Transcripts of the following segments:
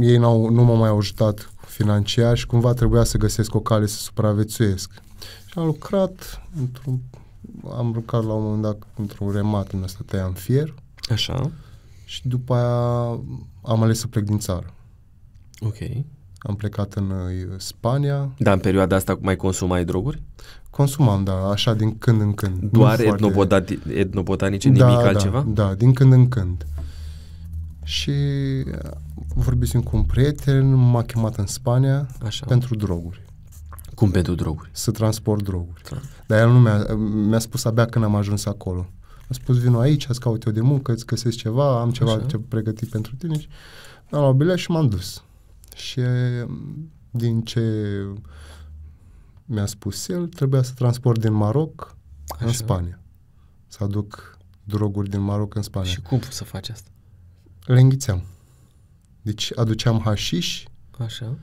ei n-au, nu m-au mai ajutat financiar și cumva trebuia să găsesc o cale să supraviețuiesc. Și am lucrat într-un... Am lucrat la un moment dat într-un remat în unde stăteam fier. Așa. Și după aia am ales să plec din țară. Ok. Am plecat în uh, Spania. Dar în perioada asta mai consumai droguri? Consumam, da, așa din când în când. Doar etnobotanice, da, nimic da, altceva? Da, da, din când în când. Și vorbisem cu un prieten, m-a chemat în Spania Așa. pentru droguri. Cum pentru droguri? Să transport droguri. Tra. Dar el nu mi-a, mi-a spus abia când am ajuns acolo. A spus, vino aici, îți caut eu de muncă, îți găsesc ceva, am ceva Așa. ce pregătit pentru tine. Și am luat bilet și m-am dus. Și mm, din ce mi-a spus el, trebuia să transport din Maroc Așa. în Spania. Să aduc droguri din Maroc în Spania. Și cum să faci asta? Le înghițeam. Deci aduceam hașiș Așa.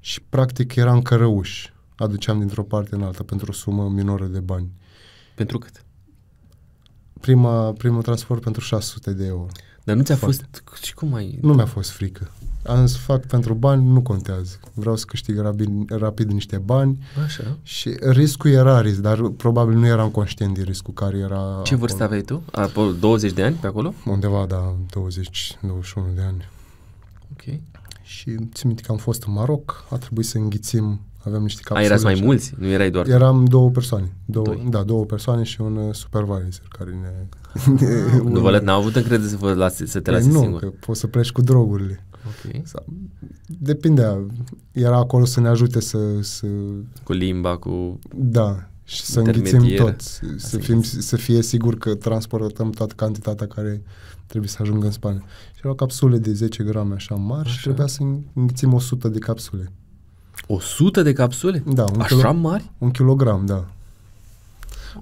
și practic eram cărăuși. Aduceam dintr-o parte în alta pentru o sumă minoră de bani. Pentru cât? Prima, primul transport pentru 600 de euro. Dar nu ți-a fost... Și cum ai... Nu mi-a fost frică. Am să fac pentru bani, nu contează. Vreau să câștig rapid, rapid niște bani. Așa. Și riscul era risc, dar probabil nu eram conștient de riscul care era... Ce vârstă aveai tu? A, 20 de ani pe acolo? Undeva, da, 20-21 de ani. Și țin minte că am fost în Maroc, a trebuit să înghițim, aveam niște capsule. A, erați mai mulți? Nu erai doar? Eram două persoane. Două, Doi. Da, două persoane și un uh, supervisor care ne... Ah. nu vă n au avut încredere să, vă lase, să te păi lase singur? Nu, că poți să pleci cu drogurile. Okay. Sau, depindea. Era acolo să ne ajute să, să... Cu limba, cu... Da, și să înghițim tot. Să, fim, să fie sigur că transportăm toată cantitatea care trebuie să ajungă în Spania. Și erau capsule de 10 grame așa mari așa. și trebuia să înghițim 100 de capsule. 100 de capsule? Da. Un așa kilo- mari? Un kilogram, da.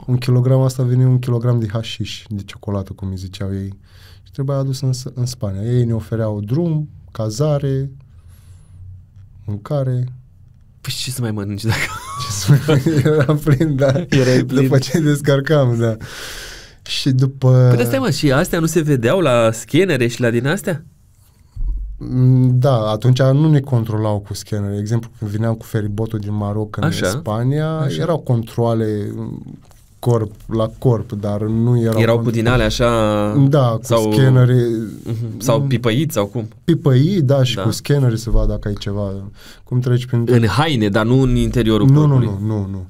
Un kilogram asta vine un kilogram de hașiș, de ciocolată, cum îi ziceau ei. Și trebuia adus în, în Spania. Ei ne ofereau drum, cazare, mâncare. Păi ce să mai mănânci dacă... Ce să mai mănânci? Era plin, da. Era plin. După ce descarcam, da. Și după... Păi stai mă, și astea nu se vedeau la scanere și la din astea? Mm, da, atunci nu ne controlau cu scanere. De exemplu, când vineam cu feribotul din Maroc în Așa. Spania, Așa. erau controle mm, corp la corp, dar nu erau... Erau cu din alea așa... Da, cu sau, scannere... Mhm. Sau mm. pipăit sau cum? Pipăi, da, și da. cu scannere se vadă dacă ai ceva. Cum treci prin... În haine, dar nu în interiorul nu, corpului. Nu, nu, nu, nu.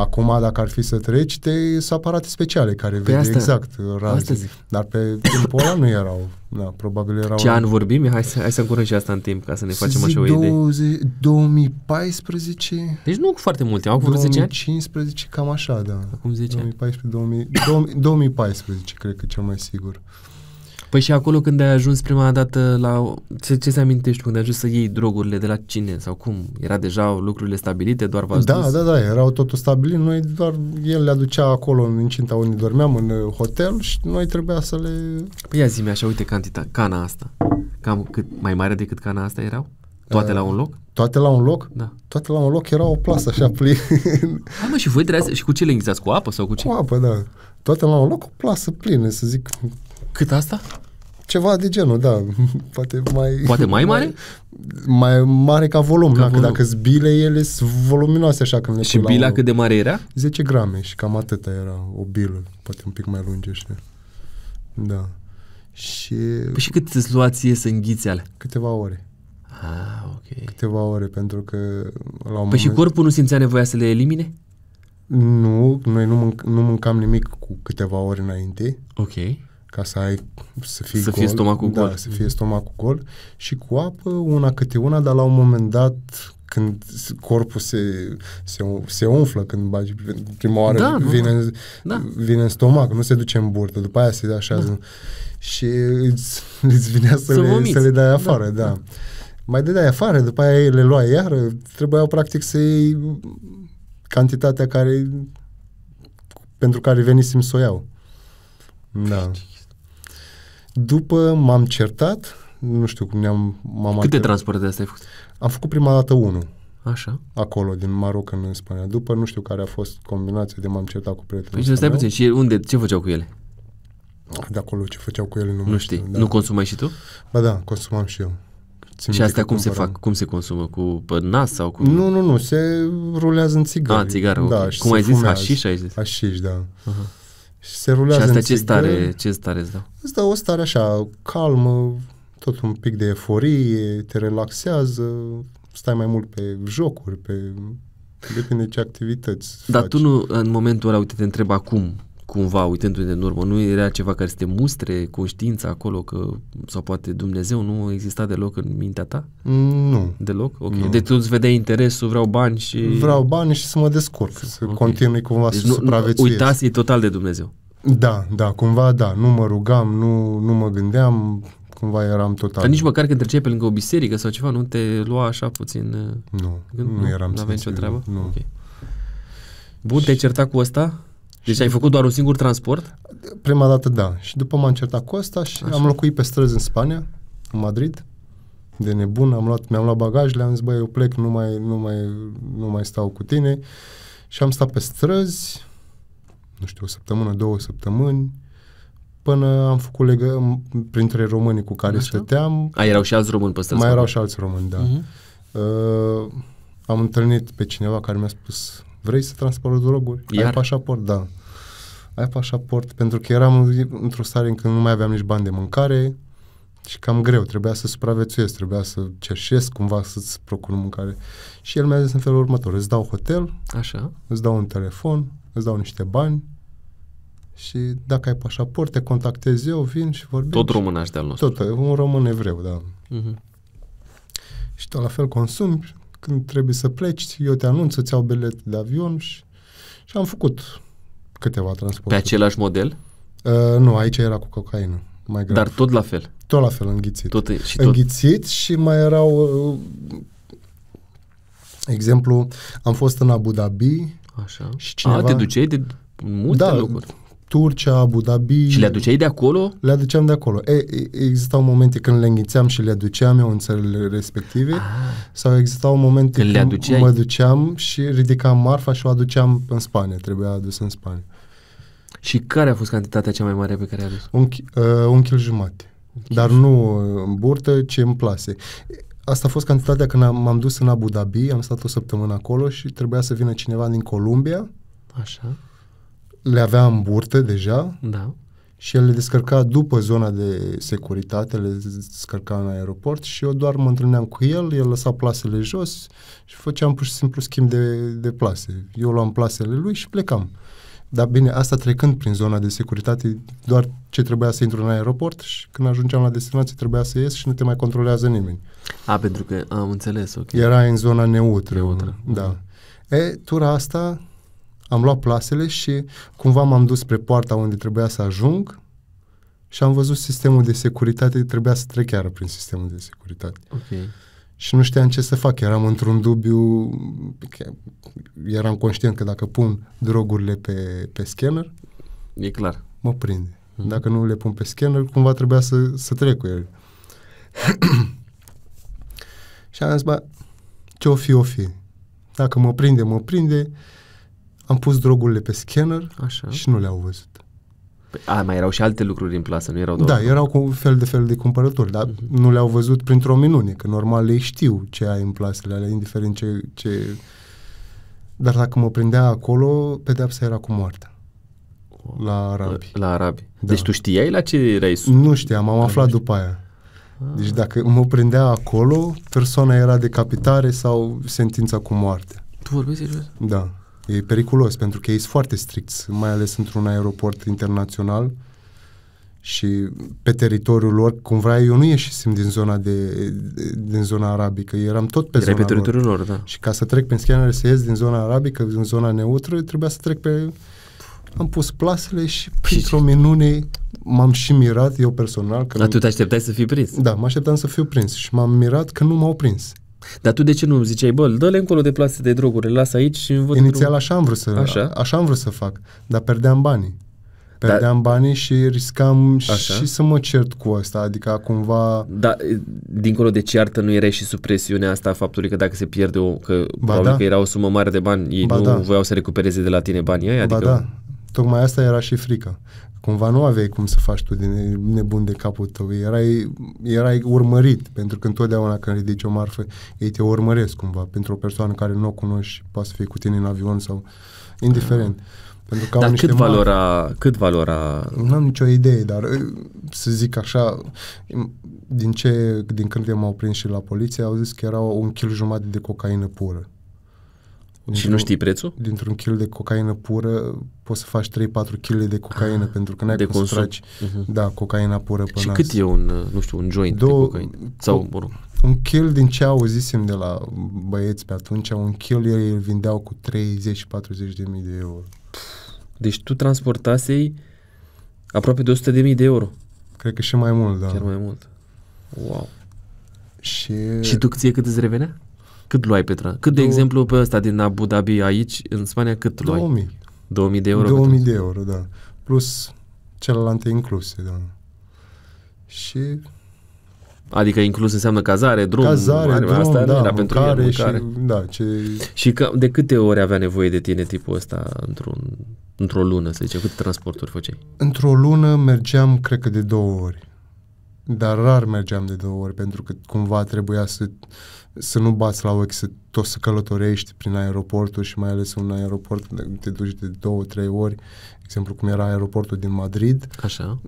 Acum, dacă ar fi să treci, te aparate speciale care păi vede asta, exact raze. Dar pe timpul ăla nu erau. Da, probabil erau... Ce an vorbim? Hai să, hai să încurăm și asta în timp, ca să ne facem așa o idee. 2014... Deci nu foarte mult, am acum 10 ani? 2015, cam așa, da. Acum 10 2014, 2000, 2000, 2014, cred că cel mai sigur. Păi și acolo când ai ajuns prima dată la... Ce, ce se amintești când ai ajuns să iei drogurile de la cine sau cum? Era deja lucrurile stabilite, doar v Da, dus? da, da, erau totul stabilit. Noi doar... El le aducea acolo în incinta unde dormeam, în uh, hotel și noi trebuia să le... Păi ia zi așa, uite cantita, cana asta. Cam cât, mai mare decât cana asta erau? Toate la uh, un loc? Toate la un loc? Da. Toate la un loc era o plasă așa plin. Hai mă, și voi trebuia să... Și cu ce le înghițați? Cu apă sau cu ce? Cu apă, da. Toate la un loc, o plasă plină, să zic, cât asta? Ceva de genul, da. Poate mai... Poate mai mare? Mai, mai mare ca volum, ca da, volum. că dacă zbile ele sunt voluminoase așa când le Și bila cât de mare era? 10 grame și cam atâta era o bilă, poate un pic mai și... Da. Și... Păi și cât îți luați ție să înghiți alea? Câteva ore. Ah, ok. Câteva ore, pentru că la păi moment... și corpul nu simțea nevoia să le elimine? Nu, noi nu, mânc- nu mâncam nimic cu câteva ore înainte. Ok ca să ai să fie să gol, fie stomacul da, gol. să fie stomacul gol și cu apă una câte una, dar la un moment dat când corpul se, se, se umflă când bagi prima oară da, vine, da. vine în stomac, nu se duce în burtă, după aia se așează da. și îți, îți vine să, să, le, să le dai da. afară, da. da. da. Mai dai afară, după aia le luai iar, trebuia practic să iei cantitatea care pentru care venisem să o iau. Da. Păi, după m-am certat, nu știu cum ne-am... M-am Câte arătat. transporte de astea ai făcut? Am făcut prima dată unul. Așa. Acolo, din Maroc în Spania. După nu știu care a fost combinația de m-am certat cu prietenul Păi stai puțin, și unde, ce făceau cu ele? De acolo ce făceau cu ele nu, nu știi. știu. Da. Nu consumai și tu? Ba da, consumam și eu. Țin și astea cum se fac? Cum se consumă? Cu nas sau cu... Nu, nu, nu, se rulează în țigări. A, ah, țigară, da, okay. Cum ai zis, hașiș ai zis? Hașiș, da. Uh-huh. Și se rulează Și asta ce stare, ce stare îți dă? Îți dă o stare așa, calmă, tot un pic de eforie, te relaxează, stai mai mult pe jocuri, pe Depinde ce activități Dar faci. tu nu, în momentul ăla, uite, te întreb acum, cumva uitându-ne în urmă, nu era ceva care să te mustre conștiința acolo că, sau poate Dumnezeu nu exista deloc în mintea ta? Mm, nu. Deloc? Ok. Nu. Deci tu îți vedeai interesul, vreau bani și... Vreau bani și să mă descurc, să okay. continui cumva deci să nu, supraviețuiesc. Uitați total de Dumnezeu. Da, da, cumva da, nu mă rugam, nu, nu mă gândeam, cumva eram total... Dar nici măcar când treceai pe lângă o biserică sau ceva, nu te lua așa puțin... Nu, uh, gând? nu, nu eram... Nu aveai nicio treabă? Nu. Okay. Bun, te-ai certat cu ăsta? Deci ai făcut doar un singur transport? Prima dată da. Și după m-am certat cu asta și Așa. am locuit pe străzi în Spania, în Madrid, de nebun. Am luat, mi-am luat bagajele, am zis, băi, eu plec, nu mai, nu, mai, nu mai stau cu tine. Și am stat pe străzi, nu știu, o săptămână, două săptămâni, până am făcut legă printre românii cu care Așa? stăteam. A, erau și alți români pe străzi? Mai erau și alți români, da. Uh-huh. Uh, am întâlnit pe cineva care mi-a spus vrei să transporti droguri? Iar? Ai pașaport, da ai pașaport? Pentru că eram într-o stare în care nu mai aveam nici bani de mâncare și cam greu, trebuia să supraviețuiesc, trebuia să cerșesc cumva să-ți procur mâncare. Și el mi-a zis în felul următor, îți dau hotel, Așa. îți dau un telefon, îți dau niște bani, și dacă ai pașaport, te contactez eu, vin și vorbim. Tot românaș de-al nostru. Tot, un român evreu, da. Uh-huh. Și tot la fel consumi, când trebuie să pleci, eu te anunț, îți iau bilet de avion și, și am făcut câteva transporturi. Pe același model? Uh, nu, aici era cu cocaină. Mai grav. Dar tot la fel? Tot la fel, înghițit. Tot, și tot... Înghițit și mai erau... Uh, exemplu, am fost în Abu Dhabi. Așa. Și cineva... A, te duceai de multe da, locuri. Turcia, Abu Dhabi. Și le aduceai de acolo? Le aduceam de acolo. E, existau momente când le înghițeam și le aduceam eu în țările respective ah. sau existau momente când, când le aduceai? mă duceam și ridicam marfa și o aduceam în Spania, trebuia adus în Spania. Și care a fost cantitatea cea mai mare pe care ai adus? Un, uh, un kil jumate. Un kil Dar nu în burtă, ci în plase. Asta a fost cantitatea când am, m-am dus în Abu Dhabi, am stat o săptămână acolo și trebuia să vină cineva din Columbia. Așa le avea în burtă deja da. și el le descărca după zona de securitate, le descărca în aeroport și eu doar mă întâlneam cu el, el lăsa plasele jos și făceam pur și simplu schimb de, de plase. Eu luam plasele lui și plecam. Dar bine, asta trecând prin zona de securitate, doar ce trebuia să intru în aeroport și când ajungeam la destinație trebuia să ies și nu te mai controlează nimeni. A, pentru că am înțeles, ok. Era în zona neutră. Neutră. Da. E, tura asta am luat plasele și cumva m-am dus spre poarta unde trebuia să ajung și am văzut sistemul de securitate, trebuia să trec chiar prin sistemul de securitate. Okay. Și nu știam ce să fac, eram într-un dubiu, eram conștient că dacă pun drogurile pe, pe scanner, e clar. Mă prinde. Mm-hmm. Dacă nu le pun pe scanner, cumva trebuia să, să trec cu el. și am zis, bă, ce o fi, o fi. Dacă mă prinde, mă prinde. Uh, am pus drogurile pe scanner Așa. și nu le-au văzut. Păi, a, mai erau și alte lucruri în plasă, nu erau doar... Da, erau cu fel de fel de cumpărături, dar uh-huh. nu le-au văzut printr-o minune, că normal ei știu ce ai în plasele alea, indiferent ce, ce... Dar dacă mă prindea acolo, pedepsa era cu moartea. La arabi. La, la arabi. Da. Deci tu știai la ce erai sub? Nu știam, am ah. aflat după aia. Ah. Deci dacă mă prindea acolo, persoana era decapitare sau sentința cu moarte. Tu vorbești serios? Da. E periculos pentru că ei sunt foarte stricți, mai ales într-un aeroport internațional și pe teritoriul lor, cumva eu nu ieșisem din zona de, din zona arabică, eram tot pe Erai zona pe teritoriul lor. lor da. Și ca să trec prin scanner să ies din zona arabică, din zona neutră, trebuia să trec pe am pus plasele și păi printr-o minune m-am și mirat eu personal. Că Dar tu te așteptai să fii prins? Da, mă așteptam să fiu prins și m-am mirat că nu m-au prins. Dar tu de ce nu îmi ziceai, bă, dă-le încolo de plase de droguri, le las aici și învăț Inițial drum. așa am vrut să, așa? așa am vrut să fac, dar perdeam banii. Perdeam da, banii și riscam așa? și să mă cert cu asta, adică cumva... Da, dincolo de ceartă nu era și sub presiunea asta a faptului că dacă se pierde o... Că ba probabil da. că era o sumă mare de bani, ei ba nu da. voiau să recupereze de la tine banii ăia, adică... Ba da, tocmai asta era și frica. Cumva nu aveai cum să faci tu din nebun de capul tău, erai, erai urmărit, pentru că întotdeauna când ridici o marfă, ei te urmăresc cumva, pentru o persoană care nu o cunoști, poate să fie cu tine în avion sau indiferent. Da. Pentru că dar cât valora, mari. cât valora... Nu am nicio idee, dar eh, să zic așa, din ce, din când m-au prins și la poliție, au zis că era un kil jumate de cocaină pură. Și nu știi prețul? Dintr-un kil de cocaină pură poți să faci 3-4 kg de cocaină ah, pentru că n-ai de cum consum. să tragi uh-huh. da, cocaina pură pe Și nas. cât e un, uh, nu știu, un joint Două, de cocaină? Sau, mă rog. Un kil din ce auzisem de la băieți pe atunci, un kil ei îl vindeau cu 30-40 de mii de euro. Deci tu transportasei aproape de 100 de mii de euro. Cred că și mai mult, da. Chiar mai mult. Wow. Și... Și tu ție cât îți revenea? Cât luai, pe tra- Cât, de Dou- exemplu, pe ăsta din Abu Dhabi aici, în Spania, cât luai? 2000. 2000 de euro? 2000 de euro, da. Plus celelalte incluse, da. Și... Adică inclus înseamnă cazare, drum, cazare, are, drum, asta da, era pentru el, mâncare. Și, da, ce... și ca, de câte ori avea nevoie de tine tipul ăsta într-un, într-o lună, să zicem? Câte transporturi făceai? Într-o lună mergeam, cred că, de două ori. Dar rar mergeam de două ori, pentru că cumva trebuia să să nu bați la ochi, să tot să călătorești prin aeroportul și mai ales un aeroport unde te duci de două, trei ori, exemplu cum era aeroportul din Madrid. Așa,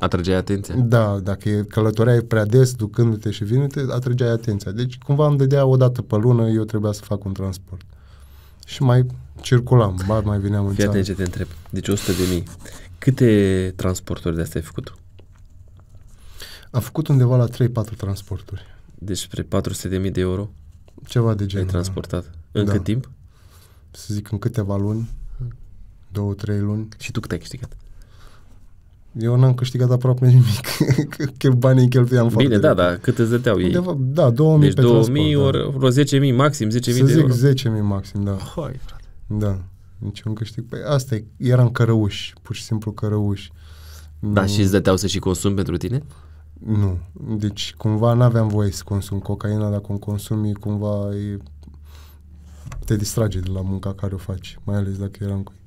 atrăgeai atenția. Da, dacă călătoreai prea des ducându-te și vindu-te, atrăgeai atenția. Deci cumva îmi dădea o dată pe lună, eu trebuia să fac un transport. Și mai circulam, ba mai vineam în Fii ce te întreb. Deci 100 de mii. Câte transporturi de astea ai făcut? Am făcut undeva la 3-4 transporturi. Deci spre 400.000 de euro Ceva de genul. ai da. transportat. Da. În da. cât timp? Să zic în câteva luni, două, trei luni. Și tu cât ai câștigat? Eu n-am câștigat aproape nimic, că banii cheltuiam foarte Bine, da, da, cât îți dăteau ei? Undeva, da, 2000 deci pe 2000 transport, Deci 2000 da. ori da. vreo 10.000 maxim, 10.000 de euro. Să zic 10.000 maxim, da. Hai, frate. Da, Nici deci niciun câștig. Păi asta e, eram cărăuși, pur și simplu cărăuși. Da, și mm. îți dăteau să și consum pentru tine? Uh, nu. Deci, cumva, n-aveam voie să consum cocaina. Dacă o consumi, cumva, e... te distrage de la munca care o faci, mai ales dacă eram cu ei.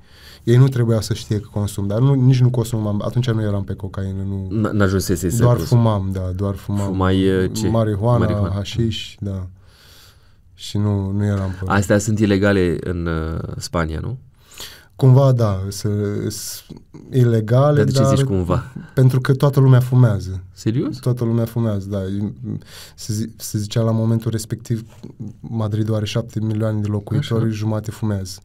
Ei nu trebuia să știe că consum, dar nu, nici nu consumam. Atunci nu eram pe cocaină, nu... N-ajunsese să Doar fumam, da, doar fumam. Fumai uh, ce? Marihuana, Marihuana. hașiș, da. Și nu, nu eram... Pe... Astea sunt ilegale în uh, Spania, nu? Cumva, da, sunt ilegale, dar... De ce dar zici cumva? Pentru că toată lumea fumează. Serios? Toată lumea fumează, da. Se, zi, se zicea la momentul respectiv, Madrid are șapte milioane de locuitori, Așa. jumate fumează.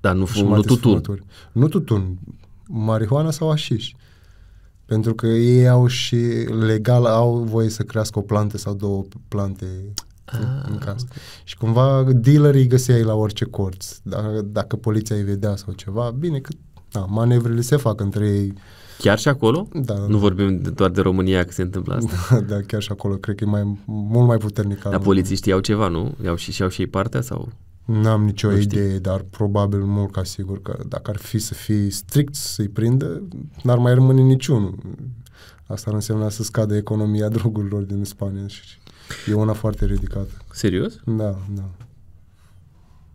Dar nu, fum, nu tutun. Fumători. Nu tutun, marihuana sau așiș. Pentru că ei au și legal, au voie să crească o plantă sau două plante Ah. În casă. Și cumva dealerii găseai la orice corț. Dacă, dacă poliția îi vedea sau ceva, bine că da, manevrele se fac între ei. Chiar și acolo? Da. Nu vorbim doar de România că se întâmplă asta. da, chiar și acolo. Cred că e mai, mult mai puternic. Dar polițiștii știau ceva, nu? Iau și, și au și ei partea sau? N-am nicio nu idee, știi. dar probabil mult ca sigur că dacă ar fi să fii strict să-i prindă, n-ar mai rămâne niciunul. Asta ar însemna să scadă economia drogurilor din Spania și E una foarte ridicată. Serios? Da, da.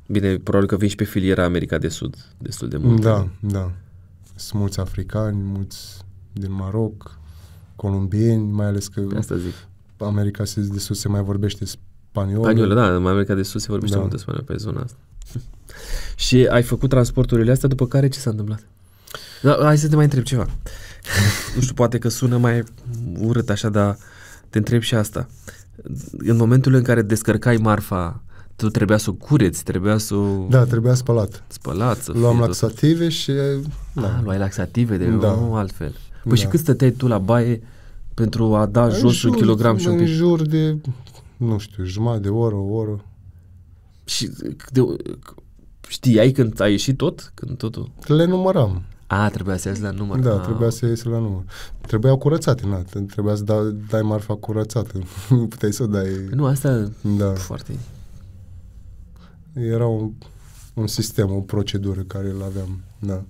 Bine, probabil că vin și pe filiera America de Sud destul de mult. Da, da. Sunt mulți africani, mulți din Maroc, colombieni, mai ales că... Asta zic. America de Sud se mai vorbește spaniol. Spaniol, da, în America de Sud se vorbește da. multă spaniol pe zona asta. și ai făcut transporturile astea, după care ce s-a întâmplat? Da, hai să te mai întreb ceva. nu știu, poate că sună mai urât așa, dar te întreb și asta. Uh, în momentul în care descărcai marfa, tu trebuia să o cureți, trebuia să o... Da, trebuia spălat. Spălat. Să Luam laxative tot. și... Ah, da. A, luai laxative, de da. nu altfel. Păi da. și cât stăteai tu la baie pentru a da în jos jur, un kilogram și un pic? În jur de, nu știu, jumătate de oră, o oră. Și de, știai când ai ieșit tot? Când totul? Le număram. A, trebuia să iasă la număr. Da, A. trebuia să iasă la număr. Trebuia curățat, na, trebuia să dai, dai marfa curățată. puteai să o dai... Nu, asta da. foarte... Era un, un sistem, o procedură care îl aveam, da.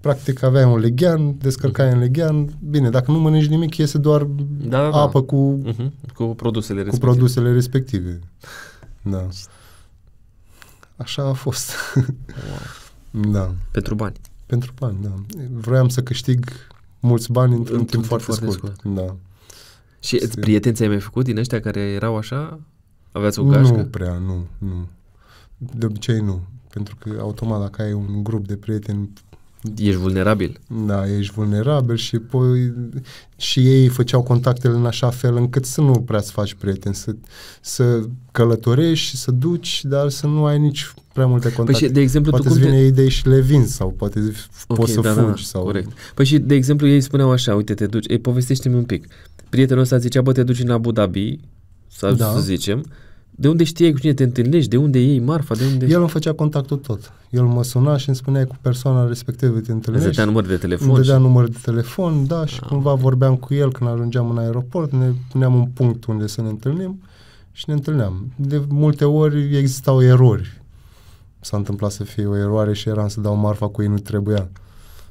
Practic aveai un leghean, descărcai în leghean, bine, dacă nu mănânci nimic, iese doar da, da, da. apă da. cu... Uh-huh. Cu produsele respective. Cu produsele respective, da. Așa a fost. Wow. da. Pentru bani. Pentru bani, da. Vroiam să câștig mulți bani într-un timp, timp foarte, foarte scurt. scurt. Da. Și este... prieteni ți-ai mai făcut din ăștia care erau așa? Aveați o gașcă? Nu prea, nu, nu. De obicei nu. Pentru că automat dacă ai un grup de prieteni Ești vulnerabil. Da, ești vulnerabil și, po- și ei făceau contactele în așa fel încât să nu prea să faci prieteni, să, să călătorești, să duci, dar să nu ai nici prea multe păi contacte. Păi de exemplu, poate tu îți vine te... idei și le vinzi sau poate okay, poți să da, da, da fugi. Da, sau... Corect. Păi și, de exemplu, ei spuneau așa, uite, te duci, ei, povestește-mi un pic. Prietenul ăsta zicea, bă, te duci în Abu Dhabi, să, da. să zicem, de unde știi cu cine te întâlnești? De unde iei marfa? De unde... El îmi făcea contactul tot. El mă suna și îmi spunea cu persoana respectivă te întâlnești. Îmi dădea număr de telefon? Îmi dădea și... număr de telefon, da, și ah. cumva vorbeam cu el când ajungeam în aeroport, ne puneam un punct unde să ne întâlnim și ne întâlneam. De multe ori existau erori. S-a întâmplat să fie o eroare și eram să dau marfa cu ei nu trebuia.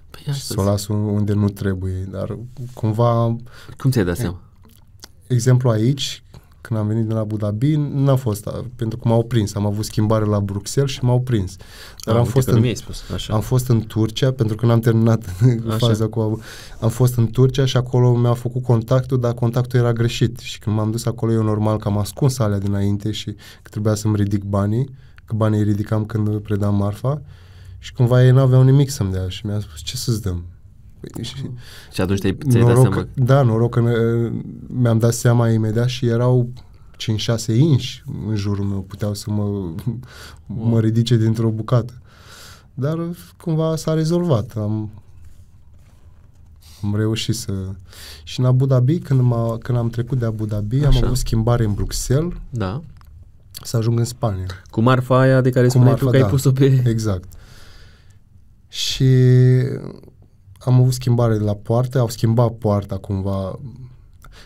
Păi să o las unde nu trebuie, dar cumva... Cum ți-ai dat seama? Exemplu aici, când am venit de la Abu Dhabi, n-a fost, pentru că m-au prins. Am avut schimbare la Bruxelles și m-au prins. Dar am, am fost, în, spus. Așa. am fost în Turcia, pentru că n-am terminat Așa. faza cu Am fost în Turcia și acolo mi-a făcut contactul, dar contactul era greșit. Și când m-am dus acolo, eu normal că am ascuns alea dinainte și că trebuia să-mi ridic banii, că banii îi ridicam când predam marfa. Și cumva ei n-aveau nimic să-mi dea și mi-a spus, ce să-ți dăm? Păi, deci și, și atunci te-ai, dat seama. Da, noroc că uh, mi-am dat seama imediat și erau 5-6 inși în jurul meu, puteau să mă, wow. mă ridice dintr-o bucată. Dar cumva s-a rezolvat. Am, am reușit să... Și în Abu Dhabi, când, m-a, când am trecut de Abu Dhabi, Așa. am avut schimbare în Bruxelles. Da. Să ajung în Spania. Cu marfa aia de care spuneai tu că da, ai pus-o pe... Exact. Și am avut schimbare de la poartă, au schimbat poarta cumva,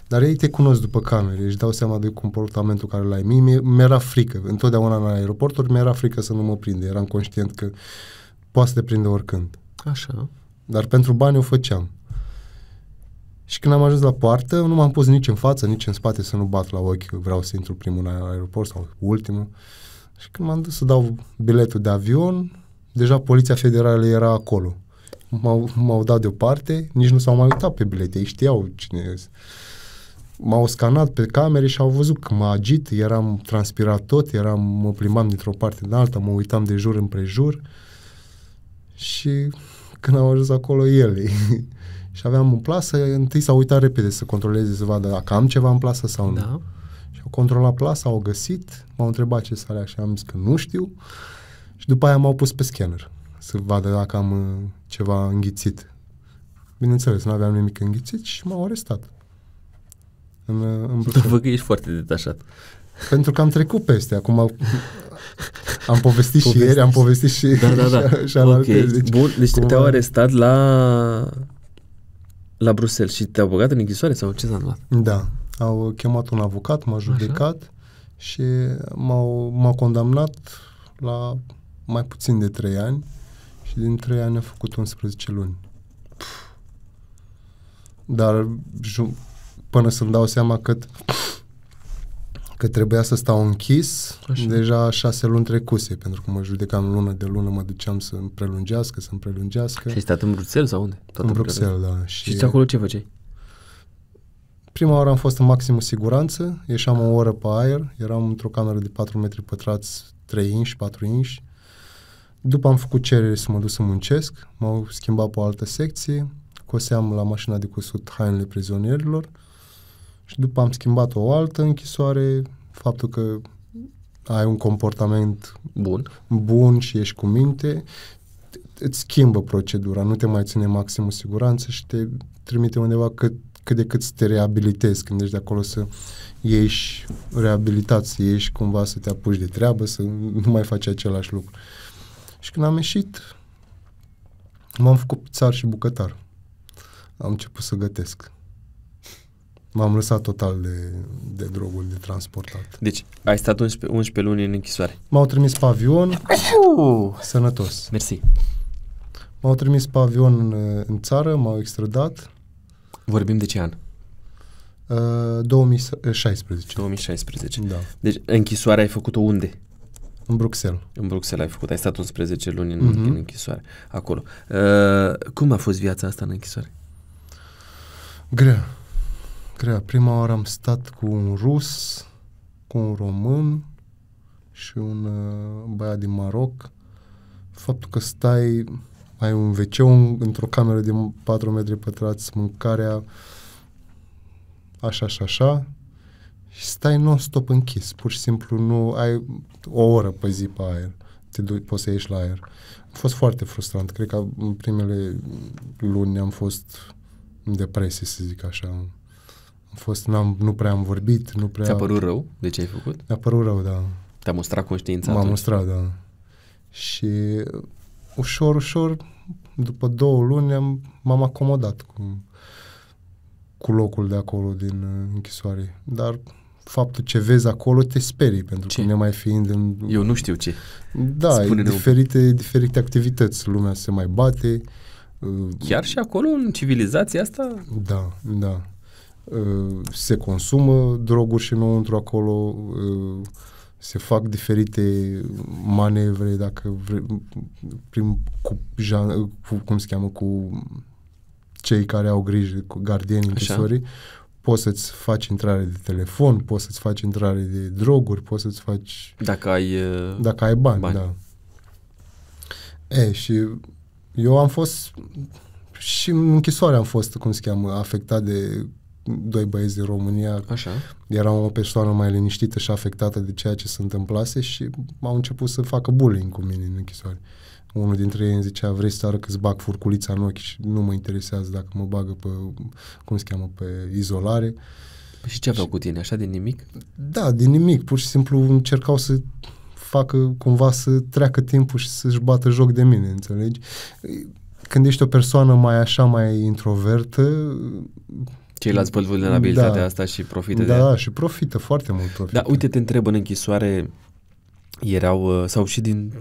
dar ei te cunosc după camere, își dau seama de comportamentul care l-ai. Mie mi-era frică, întotdeauna în aeroporturi mi-era frică să nu mă prinde, eram conștient că poate să te prinde oricând. Așa. Dar pentru bani o făceam. Și când am ajuns la poartă, nu m-am pus nici în față, nici în spate să nu bat la ochi, vreau să intru primul în aeroport sau ultimul. Și când m-am dus să dau biletul de avion, deja Poliția Federală era acolo m-au, m-au dat deoparte, nici nu s-au mai uitat pe bilete, ei știau cine M-au scanat pe camere și au văzut că mă agit, eram transpirat tot, eram, mă plimbam dintr-o parte în alta, mă uitam de jur împrejur și când am ajuns acolo ele și aveam în plasă, întâi s-au uitat repede să controleze, să vadă dacă am ceva în plasă sau nu. Da. Și au controlat plasa, au găsit, m-au întrebat ce s-a și am zis că nu știu și după aia m-au pus pe scanner să vadă dacă am uh, ceva înghițit. Bineînțeles, nu aveam nimic înghițit și m-au arestat. În, uh, în Dar văd că ești foarte detașat. Pentru că am trecut peste. Acum am, am povestit și ieri, am povestit și da, da, da. și okay. deci, Bun, deci te-au arestat la la Bruxelles și te-au băgat în închisoare sau ce s-a întâmplat? Da. Au chemat un avocat, m-a judecat Așa. și m-au, m-au condamnat la mai puțin de trei ani și din 3 ani a făcut 11 luni. Pff. Dar până să-mi dau seama cât că trebuia să stau închis Așa. deja șase luni trecuse, pentru că mă judecam lună de lună, mă duceam să îmi prelungească, să îmi prelungească. Și ai stat în Bruxelles sau unde? Tot în, Bruxelles, da. Și, și acolo ce făceai? Prima oară am fost în maximă siguranță, ieșeam o oră pe aer, eram într-o cameră de 4 metri pătrați, 3 inși, 4 inși, după am făcut cerere să mă duc să muncesc, m-au schimbat pe o altă secție, coseam la mașina de cusut hainele prizonierilor și după am schimbat o altă închisoare, faptul că ai un comportament bun, bun și ești cu minte, îți schimbă procedura, nu te mai ține maximul siguranță și te trimite undeva cât, cât de cât să te reabilitezi când ești de acolo să ieși reabilitat, să ieși cumva să te apuci de treabă, să nu mai faci același lucru. Uh, și când am ieșit, m-am făcut pizar și bucătar. Am început să gătesc. M-am lăsat total de, de droguri, de transportat. Deci, ai stat 11, 11 luni în închisoare. M-au trimis pe avion. sănătos. Mersi. M-au trimis pe avion în, în țară, m-au extradat. Vorbim de ce an? Uh, 2016. 2016. Da. Deci închisoarea ai făcut-o unde? În Bruxelles. În Bruxelles ai făcut, ai stat 11 luni în, mm-hmm. în închisoare, acolo. Uh, cum a fost viața asta în închisoare? Grea. Grea. Prima oară am stat cu un rus, cu un român și un uh, băiat din Maroc. Faptul că stai, ai un wc într-o cameră de 4 metri pătrați, mâncarea, așa și așa, și stai non-stop închis, pur și simplu nu ai o oră pe zi pe aer, te du- poți să ieși la aer. A fost foarte frustrant, cred că în primele luni am fost în depresie, să zic așa. Am fost, n-am, nu prea am vorbit, nu prea... Ți-a părut rău de ce ai făcut? Mi-a părut rău, da. Te-a mustrat conștiința M-a atunci. mustrat, da. Și ușor, ușor, după două luni am, m-am acomodat cu, cu locul de acolo din uh, închisoare. Dar faptul ce vezi acolo te sperii, pentru ce? că mai fiind în... Eu nu știu ce. Da, diferite, diferite activități. Lumea se mai bate. Uh, Chiar și acolo, în civilizația asta? Da, da. Uh, se consumă droguri și înăuntru acolo, uh, se fac diferite manevre, dacă vrei, prin, cu, cu, cum se cheamă, cu cei care au grijă, cu gardienii, închisorii, poți să-ți faci intrare de telefon, poți să-ți faci intrare de droguri, poți să-ți faci... Dacă ai... Uh, dacă ai bani, bani. da. E, și eu am fost... Și în închisoare am fost, cum se cheamă, afectat de doi băieți din România. Așa. Eram o persoană mai liniștită și afectată de ceea ce se întâmplase și au început să facă bullying cu mine în închisoare. Uh, unul dintre ei îmi zicea, vrei să arăt că-ți bag furculița în ochi și nu mă interesează dacă mă bagă pe, cum se cheamă, pe izolare. Păi și ce aveau și, cu tine, așa, din nimic? Da, din nimic, pur și simplu încercau să facă cumva să treacă timpul și să-și bată joc de mine, înțelegi? Când ești o persoană mai așa, mai introvertă, Ceilalți văd vulnerabilitatea da, asta și profită da, de Da, și profită, foarte mult profită. Da, uite, te întreb, în închisoare erau, uh, sau și din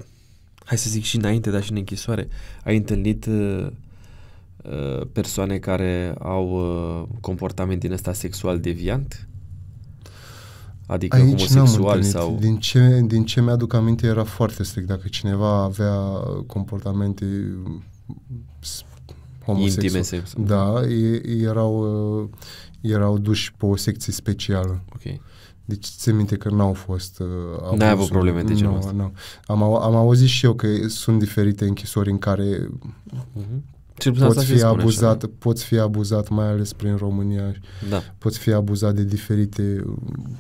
hai să zic și înainte, dar și în închisoare, ai întâlnit uh, uh persoane care au uh, comportament din ăsta sexual deviant? Adică Aici homosexual sau... Din ce, din ce mi-aduc aminte era foarte strict. Dacă cineva avea comportamente homosexuale, Intime Da, erau, uh, erau duși pe o secție specială. Ok. Deci țin minte că n-au fost... Uh, N-ai avut probleme de genul ăsta. Nu. Am, am auzit și eu că sunt diferite închisori în care uh-huh. poți, fi abuzat, așa, poți fi abuzat, mai ales prin România, da. poți fi abuzat de diferite uh,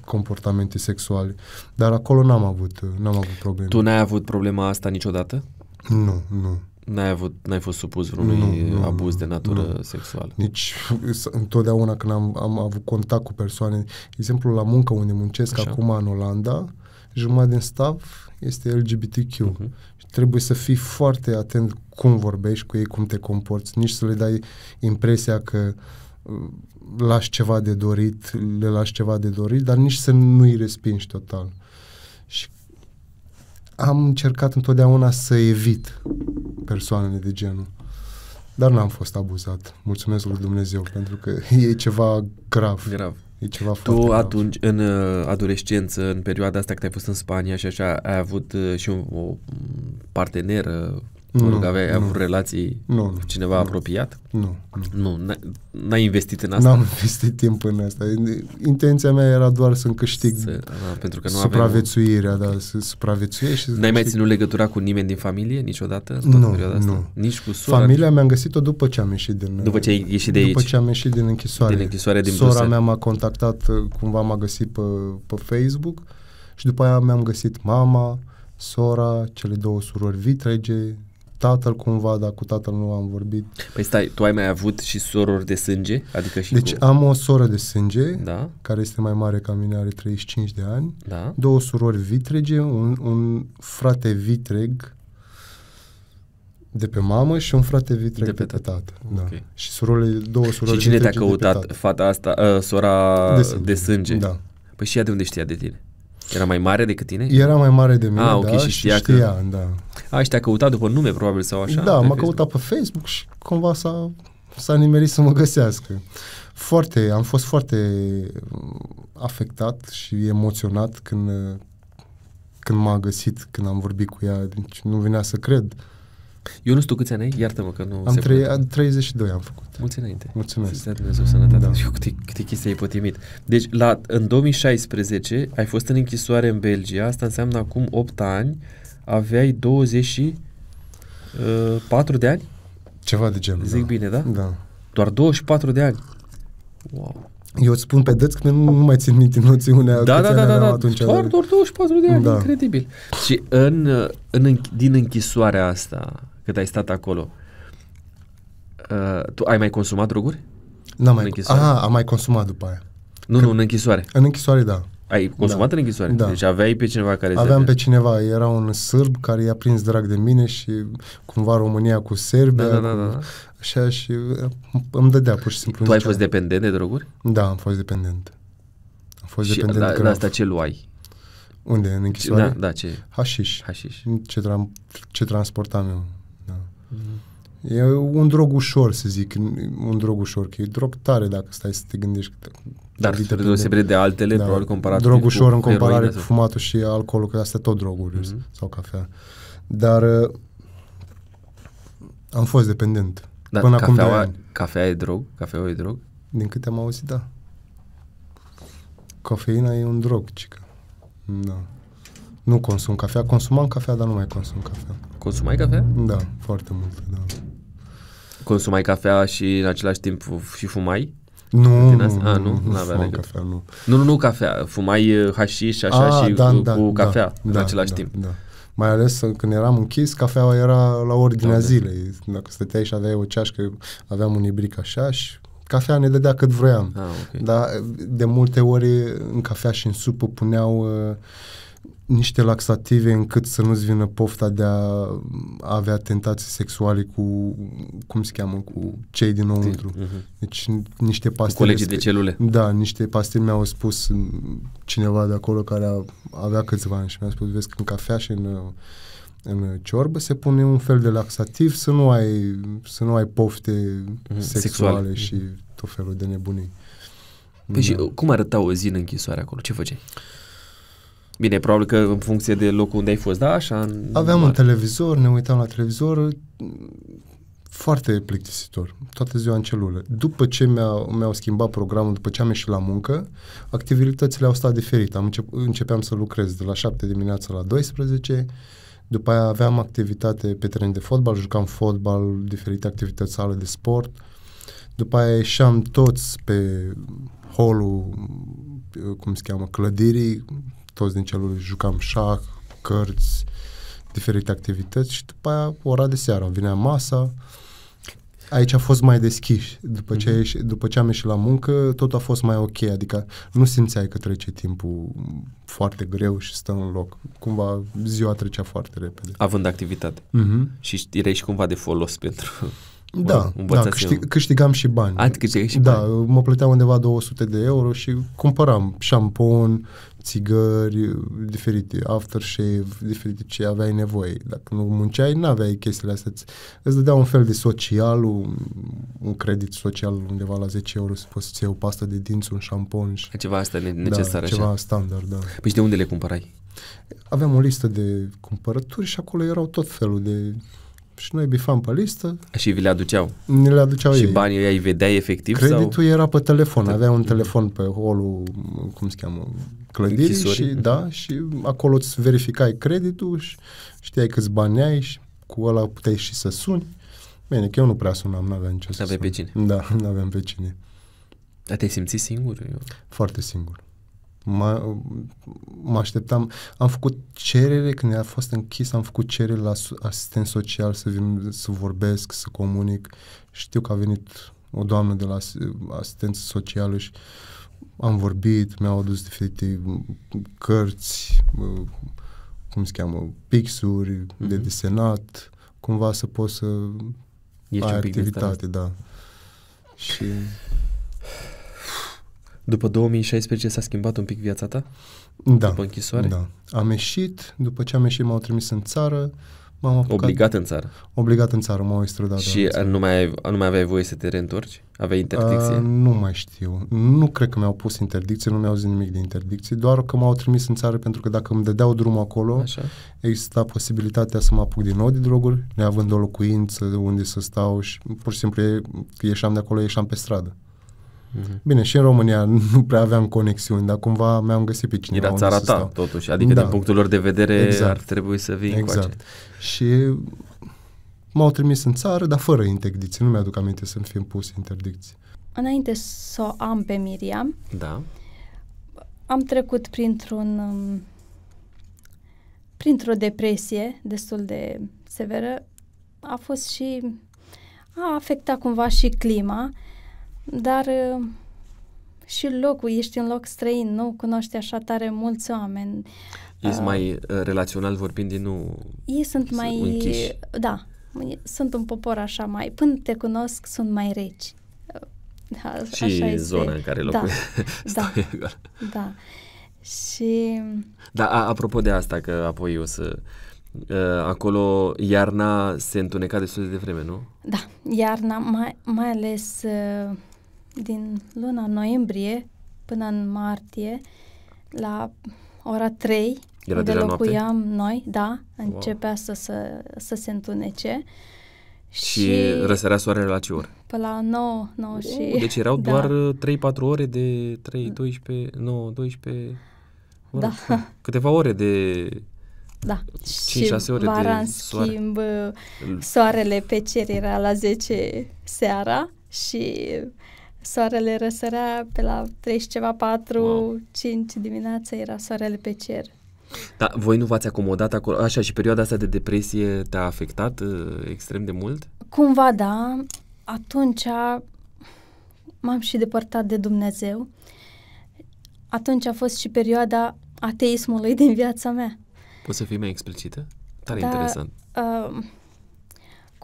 comportamente sexuale. Dar acolo n-am avut, uh, n-am avut probleme. Tu n-ai avut problema asta niciodată? Nu, nu. N-ai, avut, n-ai fost supus vreunui nu, nu, abuz de natură nu. sexuală. Nici întotdeauna când am, am avut contact cu persoane, exemplu la muncă unde muncesc Așa. acum în Olanda, jumătate din staff este LGBTQ uh-huh. Mhm. și trebuie să fii foarte atent cum vorbești cu ei, cum te comporți, nici să le dai impresia că uh, lași ceva de dorit, le lași ceva de dorit, dar nici să nu-i respingi total. Și am încercat întotdeauna să evit persoanele de genul. Dar n-am fost abuzat. Mulțumesc lui Dumnezeu, pentru că e ceva grav. Grav. E ceva tu foarte grav. în uh, adolescență, în perioada asta când ai fost în Spania și așa, ai avut uh, și o parteneră uh, nu, nu că aveai nu. avut relații nu, nu, cu cineva nu, apropiat? Nu. Nu, nu n-ai investit în asta? N-am investit timp în asta. Intenția mea era doar să-mi câștig să, a, pentru că nu supraviețuirea, aveam... da, să supraviețuiești. N-ai mai ținut legătura cu nimeni din familie niciodată? În nu, asta? nu. Nici cu sora? Familia mi-am găsit-o după ce am ieșit din... După ce ai ieșit de după aici? După ce am ieșit din închisoare. Din închisoare din Sora Bruxelles. mea m-a contactat, uh, cumva m-a găsit pe, pe Facebook și după aia mi-am găsit mama, sora, cele două surori vitrege, tatăl cumva, dar cu tatăl nu am vorbit. Păi stai, tu ai mai avut și sorori de sânge? Adică și deci cu... am o soră de sânge, da? care este mai mare ca mine, are 35 de ani, da? două surori vitrege, un, un frate vitreg de pe mamă și un frate vitreg de pe, tată. pe tată. Da. Și surorile, două surori Și cine te-a căutat? Fata asta, uh, sora de sânge. de sânge? Da. Păi și ea de unde știa de tine? Era mai mare decât tine? Era mai mare de mine, ah, okay, da, și știa, și știa că... da. Ai te-a căutat după nume, probabil, sau așa? Da, m-a căutat pe Facebook și cumva s-a, s-a nimerit să mă găsească. Foarte, am fost foarte afectat și emoționat când, când m-a găsit, când am vorbit cu ea, deci nu venea să cred. Eu nu știu câți ani ai, iartă-mă că nu am, trei, am 32 am făcut. Mulți înainte. Mulțumesc. Să Dumnezeu sănătate. Da. Și câte, câte chestii ai potimit. Deci, la, în 2016 ai fost în închisoare în Belgia, asta înseamnă acum 8 ani aveai 24 de ani? Ceva de genul. Zic da. bine, da? Da. Doar 24 de ani. Wow. Eu îți spun pe dăți că nu, nu mai țin minte noțiunea da, da, da, da, da. atunci. Doar, doar 24 de ani, da. incredibil. Și în, în, din închisoarea asta, cât ai stat acolo, uh, tu ai mai consumat droguri? N-am mai... Aha, am mai consumat după aia. Nu, Când... nu, în închisoare. În închisoare, da. Ai consumat da. în închisoare? Da. Deci aveai pe cineva care... Aveam pe cineva, era un sârb care i-a prins drag de mine și cumva România cu Serbia, da, da, da, da. așa și uh, îmi dădea pur și simplu. Tu ai fost dependent de droguri? Da, am fost dependent. Am fost și dependent. Și da, asta ce luai? Unde? În închisoare? Da, da ce? Hașiș. Hașiș. Ce, tra- ce transportam eu. Da. Mm-hmm. E un drog ușor, să zic. Un drog ușor, că e drog tare dacă stai să te gândești dar de deosebire de altele, da, probabil comparat Drog ușor în comparare cu fumatul și alcoolul, că astea tot droguri mm-hmm. sau cafea. Dar uh, am fost dependent. Dar până cafeaua, acum cafea, cafea e drog? Cafeaua e drog? Din câte am auzit, da. Cafeina e un drog, cică. Da. Nu consum cafea, consumam cafea, dar nu mai consum cafea. Consumai cafea? Da, foarte mult, da. Consumai cafea și în același timp și fumai? Nu, A, nu, nu, nu cafea, nu. Nu, nu, nu cafea, fumai uh, hașiș și așa A, și da, uh, da cu, da, cu cafea da, în da, același da, timp. Da. Mai ales uh, când eram închis, cafeaua era la ordinea da, da, zilei. Dacă stăteai și aveai o ceașcă, aveam un ibric așa și cafea ne dădea cât vroiam. A, ah, okay. Dar de multe ori în cafea și în supă puneau uh, niște laxative încât să nu-ți vină pofta de a avea tentații sexuale cu, cum se cheamă, cu cei dinăuntru. Uh-huh. Mhm. Deci niște pastile... Cu colegii de celule. Da, niște pastile mi-au spus cineva de acolo care a, avea câțiva ani și mi-a spus, vezi că în cafea și în, în ciorbă se pune un fel de laxativ să nu ai, să nu ai pofte uh-huh. sexuale Sexual. și mhm. tot felul de nebunii. Păi da. și uh, cum arăta o zi în închisoare acolo? Ce făceai? Bine, probabil că în funcție de locul unde ai fost, da? Așa, Aveam un televizor, ne uitam la televizor, foarte plictisitor, toată ziua în celulă. După ce mi-a, mi schimbat programul, după ce am ieșit la muncă, activitățile au stat diferit. Am încep, începeam să lucrez de la 7 dimineața la 12, după aia aveam activitate pe teren de fotbal, jucam fotbal, diferite activități sale de sport. După aia ieșeam toți pe holul, cum se cheamă, clădirii, toți din celul jucam șah, cărți, diferite activități și după aia ora de seară, vinea masa, aici a fost mai deschis. După ce, mhm. ieși, după ce am ieșit la muncă, tot a fost mai ok, adică nu simțeai că trece timpul foarte greu și stă în loc. Cumva ziua trecea foarte repede. Având activitate. Mm-hmm. Și erai și cumva de folos pentru... Da, da câștig, câștigam și bani. Adică și da, bani? Da, mă plăteam undeva 200 de euro și cumpăram șampon, țigări uh, diferite, aftershave, diferite ce aveai nevoie. Dacă nu munceai, n-aveai chestiile astea. Îți dădea un fel de social, un, un credit social undeva la 10 euro să poți să iei o pastă de dinți, un șampon. Și... Ceva asta necesar da, așa. ceva standard, da. Păi și de unde le cumpărai? Aveam o listă de cumpărături și acolo erau tot felul de și noi bifam pe listă. Și vi le aduceau? Ne le aduceau și ei. Și banii ei vedeai efectiv? Creditul sau? era pe telefon, avea un telefon pe holul, cum se cheamă, clădirii Închisorii. și, da, și acolo îți verificai creditul și știai câți bani ai și cu ăla puteai și să suni. Bine, că eu nu prea sunam, nu aveam nicio să pe cine. Da, n-aveam pe cine. Dar te-ai simțit singur? Eu... Foarte singur mă, mă așteptam, am făcut cerere când a fost închis, am făcut cerere la asistent social să, vin, să vorbesc, să comunic. Știu că a venit o doamnă de la asistență socială și am vorbit, mi-au adus diferite cărți, cum se cheamă, pixuri mm-hmm. de mhm. desenat, cumva să poți să Ești ai activitate, da. Și după 2016 s-a schimbat un pic viața ta? Da. După închisoare? Da. Am ieșit, după ce am ieșit m-au trimis în țară, m-am apucat... Obligat în țară? Obligat în țară, m-au extradat. Și nu mai, nu mai aveai voie să te reîntorci? Aveai interdicție? A, uh, nu mai știu. Nu cred că mi-au pus interdicție, nu mi-au zis nimic de interdicție, doar că m-au trimis în țară pentru că dacă îmi dădeau drumul acolo, Așa. exista posibilitatea să mă apuc din nou de droguri, neavând o locuință unde să stau și pur și simplu ieșeam de acolo, ieșeam pe stradă. Mm-hmm. Bine, și în România nu prea aveam conexiuni, dar cumva mi-am găsit pe cineva Era țara ta, totuși, adică da. din punctul lor de vedere exact. ar trebui să vii exact. încoace. Și m-au trimis în țară, dar fără interdicție, nu mi-aduc aminte să-mi fi pus interdicție. Înainte să o am pe Miriam, da. am trecut printr-un um, printr-o depresie destul de severă, a fost și a afectat cumva și clima dar uh, și locul, ești în loc străin, nu cunoști așa tare mulți oameni. Ești uh, mai uh, relațional vorbind, din nu Ei sunt mai, închiși. da, sunt un popor așa mai, până te cunosc, sunt mai reci. Da, și așa este. zona în care locuiești. Da, da, da. Și... Da, a, apropo de asta, că apoi o să... Uh, acolo iarna se întuneca destul de vreme, nu? Da, iarna, mai, mai ales uh, din luna noiembrie până în martie, la ora 3, Era unde locuiam noapte? noi, da, începea wow. să, să, să se întunece. Și, și răsărea soarele la ce ori? Pe la 9, 9 și... Uh, deci erau da. doar 3-4 uh, ore de 3, 12, 9, 12... Da. da. Câteva ore de da. 5-6 și ore vara, de în soare. schimb, soarele pe cer era la 10 seara și uh, soarele răsărea pe la 30 ceva, 4, wow. 5 dimineața era soarele pe cer. Dar voi nu v-ați acomodat acolo? Așa, și perioada asta de depresie te-a afectat uh, extrem de mult? Cumva da. Atunci m-am și depărtat de Dumnezeu. Atunci a fost și perioada ateismului din viața mea. Poți să fii mai explicită? Tare da, interesant. Uh,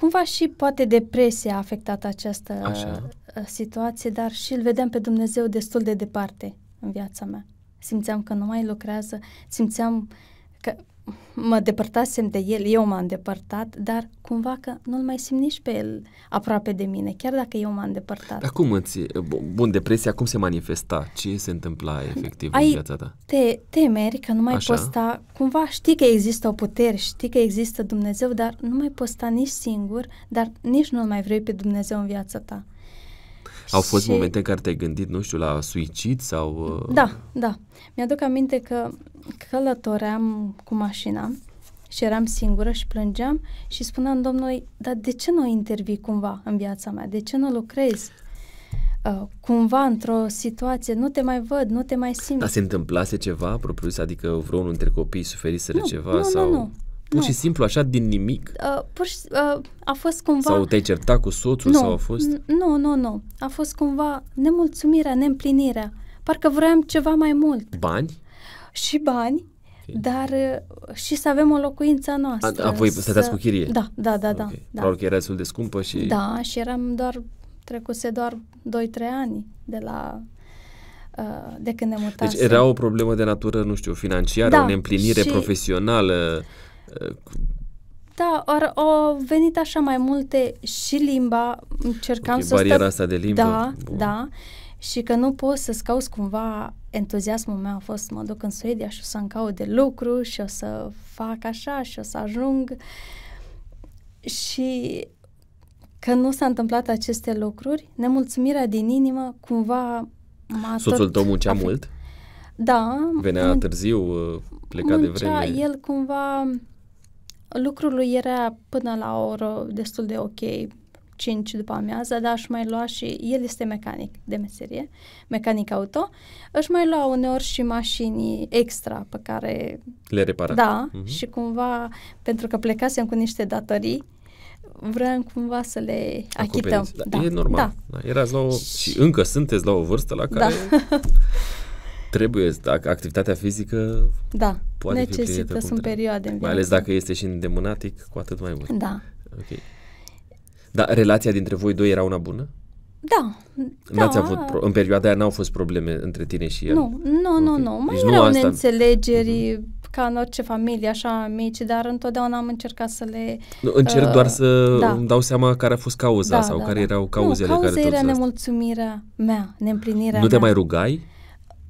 Cumva și poate depresia a afectat această Așa. Uh, situație, dar și îl vedem pe Dumnezeu destul de departe în viața mea. Simțeam că nu mai lucrează, simțeam mă depărtasem de el, eu m-am depărtat, dar cumva că nu-l mai simt nici pe el aproape de mine, chiar dacă eu m-am depărtat. Dar cum îți... Bun, depresia cum se manifesta? Ce se întâmpla efectiv Ai, în viața ta? Te temeri că nu mai Așa? poți sta... Cumva știi că există o putere, știi că există Dumnezeu, dar nu mai poți sta nici singur, dar nici nu mai vrei pe Dumnezeu în viața ta. Au fost și... momente în care te-ai gândit, nu știu, la suicid sau... Uh, da, da. Mi-aduc aminte că călătoream cu mașina și eram singură și plângeam și spuneam domnului, dar de ce nu intervii cumva în viața mea? De ce nu lucrezi? Uh, cumva într-o situație, nu te mai văd, nu te mai simt. Dar se întâmplase ceva propriu adică vreunul dintre copii suferiseră nu, ceva? Nu, sau... nu, nu. Pur nu. și simplu, așa, din nimic? Uh, pur și, uh, a fost cumva... Sau te-ai certat cu soțul? Nu, sau a fost... nu, nu, nu. A fost cumva nemulțumirea, neîmplinirea. Parcă vroiam ceva mai mult. Bani? Și bani, okay. dar uh, și să avem o locuință noastră. A, a voi să... cu chirie? Da, da, da, da. Okay. da. Probabil că era destul de scumpă și... Da, și eram doar... Trecuse doar 2-3 ani de la uh, de când ne deci mutasem. Deci era o problemă de natură, nu știu, financiară, da, o neîmplinire și, profesională. Da, or, au venit așa mai multe și limba, încercam okay, să bariera stă... asta de limbă. Da, Bun. da. Și că nu pot să-ți cumva entuziasmul meu a fost să mă duc în Suedia și o să-mi caut de lucru și o să fac așa și o să ajung. Și că nu s-a întâmplat aceste lucruri, nemulțumirea din inimă cumva m-a Soțul tău muncea mult? Da. Venea târziu, uh, pleca muncea, de vreme? el cumva Lucrul lui era până la o oră destul de ok, 5 după amiază, dar aș mai lua și el este mecanic de meserie, mecanic auto, Aș mai lua uneori și mașini extra pe care le repara. Da, uh-huh. și cumva pentru că plecasem cu niște datorii, vrem cumva să le achităm. Da, da. E normal. Da. Da. Erați la o, și încă sunteți la o vârstă la da. care da. Trebuie, dacă activitatea fizică da, poate necesită, fi sunt perioade. Mai ales dacă este și îndemânatic, cu atât mai mult. Da. Ok. Dar relația dintre voi doi era una bună? Da. N-ați da. avut pro- în perioada aia n-au fost probleme între tine și el? Nu, nu, okay. nu, nu. Mai deci erau neînțelegeri uh-huh. ca în orice familie, așa mici, dar întotdeauna am încercat să le... Nu, încerc uh, doar să da. îmi dau seama care a fost cauza da, sau da, care da. erau cauzele nu, cauza care era nemulțumirea mea, neîmplinirea Nu te mai rugai?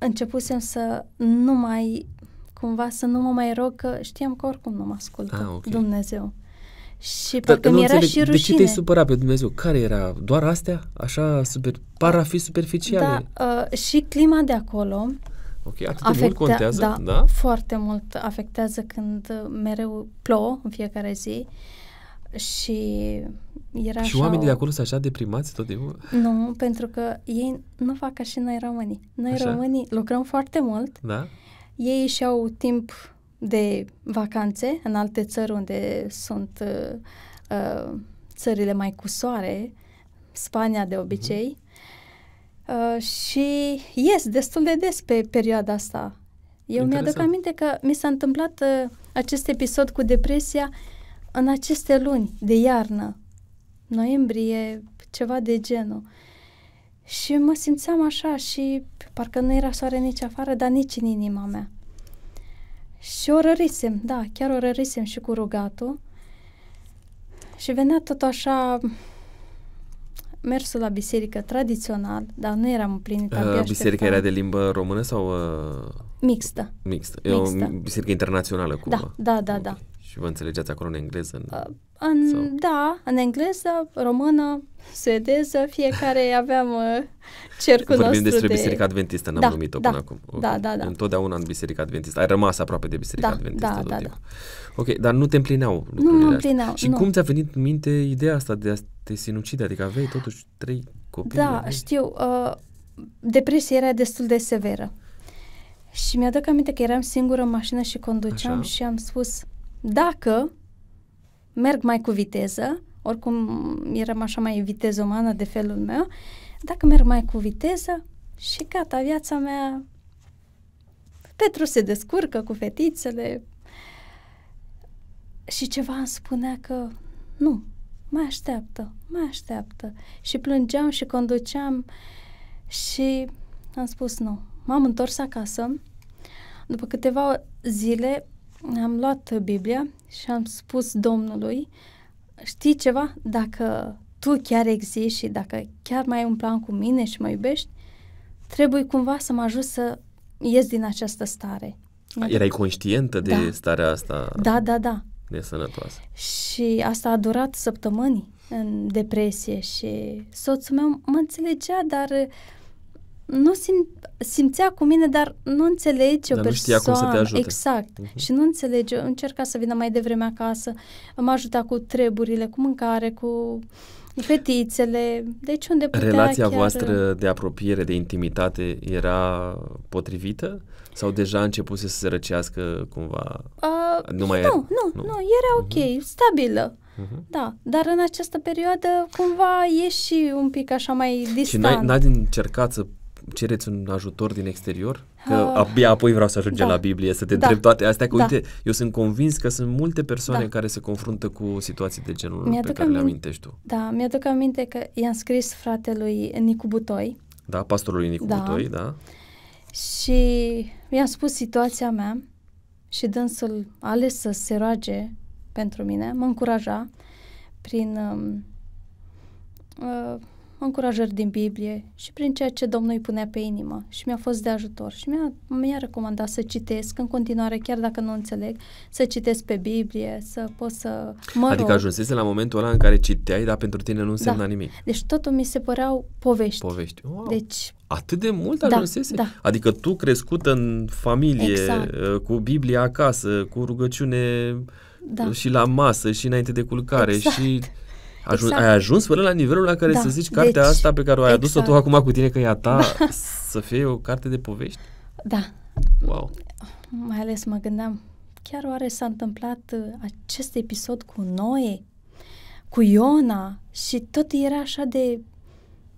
începusem să nu mai, cumva să nu mă mai rog, că știam că oricum nu mă ascultă ah, okay. Dumnezeu. Și Dar parcă mi era înțeleg, și rușine. De ce te-ai supărat pe Dumnezeu? Care era? Doar astea? Așa, super, par a fi superficiale? Da, uh, și clima de acolo. Ok, atât afectea, de mult contează, da, da? foarte mult afectează când mereu plouă în fiecare zi. Uh, și era Și oamenii o... de acolo sunt așa deprimați tot timpul? Nu, pentru că ei nu fac ca și noi românii. Noi așa. românii lucrăm foarte mult. Da? Ei și au timp de vacanțe în alte țări unde sunt uh, uh, țările mai cu soare, Spania de obicei, uh-huh. uh, și ies destul de des pe perioada asta. Eu Interesant. mi-aduc aminte că mi s-a întâmplat uh, acest episod cu depresia uh, în aceste luni de iarnă, noiembrie, ceva de genul. Și mă simțeam așa și parcă nu era soare nici afară, dar nici în inima mea. Și o rărisem, da, chiar o rărisem și cu rugatul. Și venea tot așa mersul la biserică tradițional, dar nu eram împlinit. Uh, biserica da. era de limbă română sau... Uh... Mixtă. Mixtă. E mixtă. o biserică internațională, cumva. Da, da, da, okay. da. Și vă înțelegeți acolo în engleză? În, uh, în, sau? Da, în engleză, română, suedeză, fiecare aveam uh, cercul Vorbim nostru despre de... Biserica Adventistă, n-am da, numit-o da, până acum. Okay. Da, da, da. Întotdeauna în Biserica Adventistă. Ai rămas aproape de Biserica da, Adventistă da, tot da, timpul. Da. Ok, dar nu te împlineau lucrurile Nu mă împlineau, astea. Și nu. cum ți-a venit în minte ideea asta de a te sinucide? Adică aveai totuși trei copii. Da, aveai? știu. Uh, depresia era destul de severă. Și mi-aduc aminte că eram singură în mașină și conduceam Așa. și am spus, dacă merg mai cu viteză, oricum eram așa mai vitezomană de felul meu, dacă merg mai cu viteză și gata, viața mea Petru se descurcă cu fetițele și ceva îmi spunea că nu, mai așteaptă, mai așteaptă. Și plângeam și conduceam și am spus nu. M-am întors acasă. După câteva zile am luat Biblia și am spus Domnului, știi ceva? Dacă tu chiar existi și dacă chiar mai ai un plan cu mine și mă iubești, trebuie cumva să mă ajut să ies din această stare. Erai adică- conștientă de da. starea asta? Da, da, da. De sănătoasă. Și asta a durat săptămâni în depresie și soțul meu mă înțelegea, dar uh, nu sim, simțea cu mine, dar nu înțelege dar o persoană. Nu știa cum să te ajute. Exact. Uh-huh. Și nu înțelege. Încerca să vină mai devreme acasă, mă ajuta cu treburile, cu mâncare, cu fetițele, deci unde putea Relația chiar... voastră de apropiere, de intimitate era potrivită? Sau deja început să se răcească cumva? Uh, nu, mai nu, era... nu, nu, nu, era ok, uh-huh. stabilă. Uh-huh. Da, dar în această perioadă cumva e și un pic așa mai distant. Și n-ai, n-ai încercat să cereți un ajutor din exterior? Că ah. abia apoi vreau să ajungem da. la Biblie, să te da. întreb toate astea, că da. uite, eu sunt convins că sunt multe persoane da. care se confruntă cu situații de genul mi pe care aminte, le amintești tu. Da, mi-aduc aminte că i-am scris fratelui Nicu Butoi. Da, pastorului Nicu da. Butoi, da. Și mi-a spus situația mea și dânsul ales să se roage pentru mine, mă încuraja prin... Um, uh, uh, încurajări din Biblie și prin ceea ce Domnul îi punea pe inimă și mi-a fost de ajutor și mi-a, mi-a recomandat să citesc în continuare, chiar dacă nu înțeleg, să citesc pe Biblie, să pot să mă adică rog. Adică ajunsese la momentul ăla în care citeai, dar pentru tine nu însemna da. nimic. Deci totul mi se păreau povești. Povești. Wow. Deci Atât de mult da, ajunsese? Da, da. Adică tu crescut în familie, exact. Uh, cu Biblia acasă, cu rugăciune da. Uh, și la masă și înainte de culcare exact. și Ajuns, exact. Ai ajuns până la nivelul la care da. să zici cartea deci, asta pe care o ai exact. adus-o tu exact. acum cu tine că e a ta da. să fie o carte de povești? Da. Wow. Mai ales mă gândeam, chiar oare s-a întâmplat uh, acest episod cu Noe, cu Iona și tot era așa de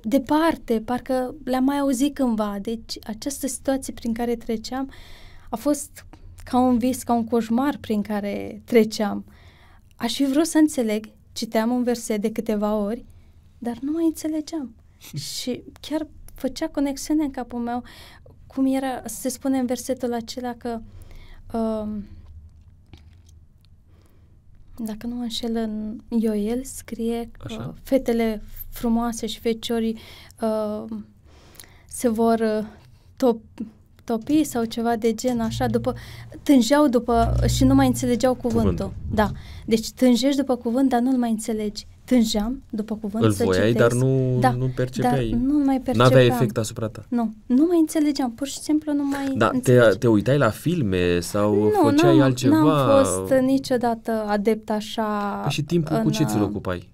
departe, parcă le-am mai auzit cândva. Deci această situație prin care treceam a fost ca un vis, ca un coșmar prin care treceam. Aș fi vrut să înțeleg citeam un verset de câteva ori, dar nu mai înțelegeam. și chiar făcea conexiune în capul meu cum era, se spune în versetul acela că uh, dacă nu mă înșel în Ioel, scrie că Așa. fetele frumoase și feciorii uh, se vor uh, top, topii sau ceva de gen, așa, după, tângeau după și nu mai înțelegeau cuvântul. Cuvânt. Da. Deci tânjești după cuvânt, dar nu-l mai înțelegi. Tângeam după cuvânt Îl să voiai, citesc. dar nu, da, nu percepeai. Dar nu mai percepeam. n avea efect asupra ta. Nu. Nu mai înțelegeam. Pur și simplu nu mai Da, te, te uitai la filme sau nu, făceai n-am, altceva? Nu, am fost niciodată adept așa. Păi și timpul în, cu ce ți-l uh, ocupai?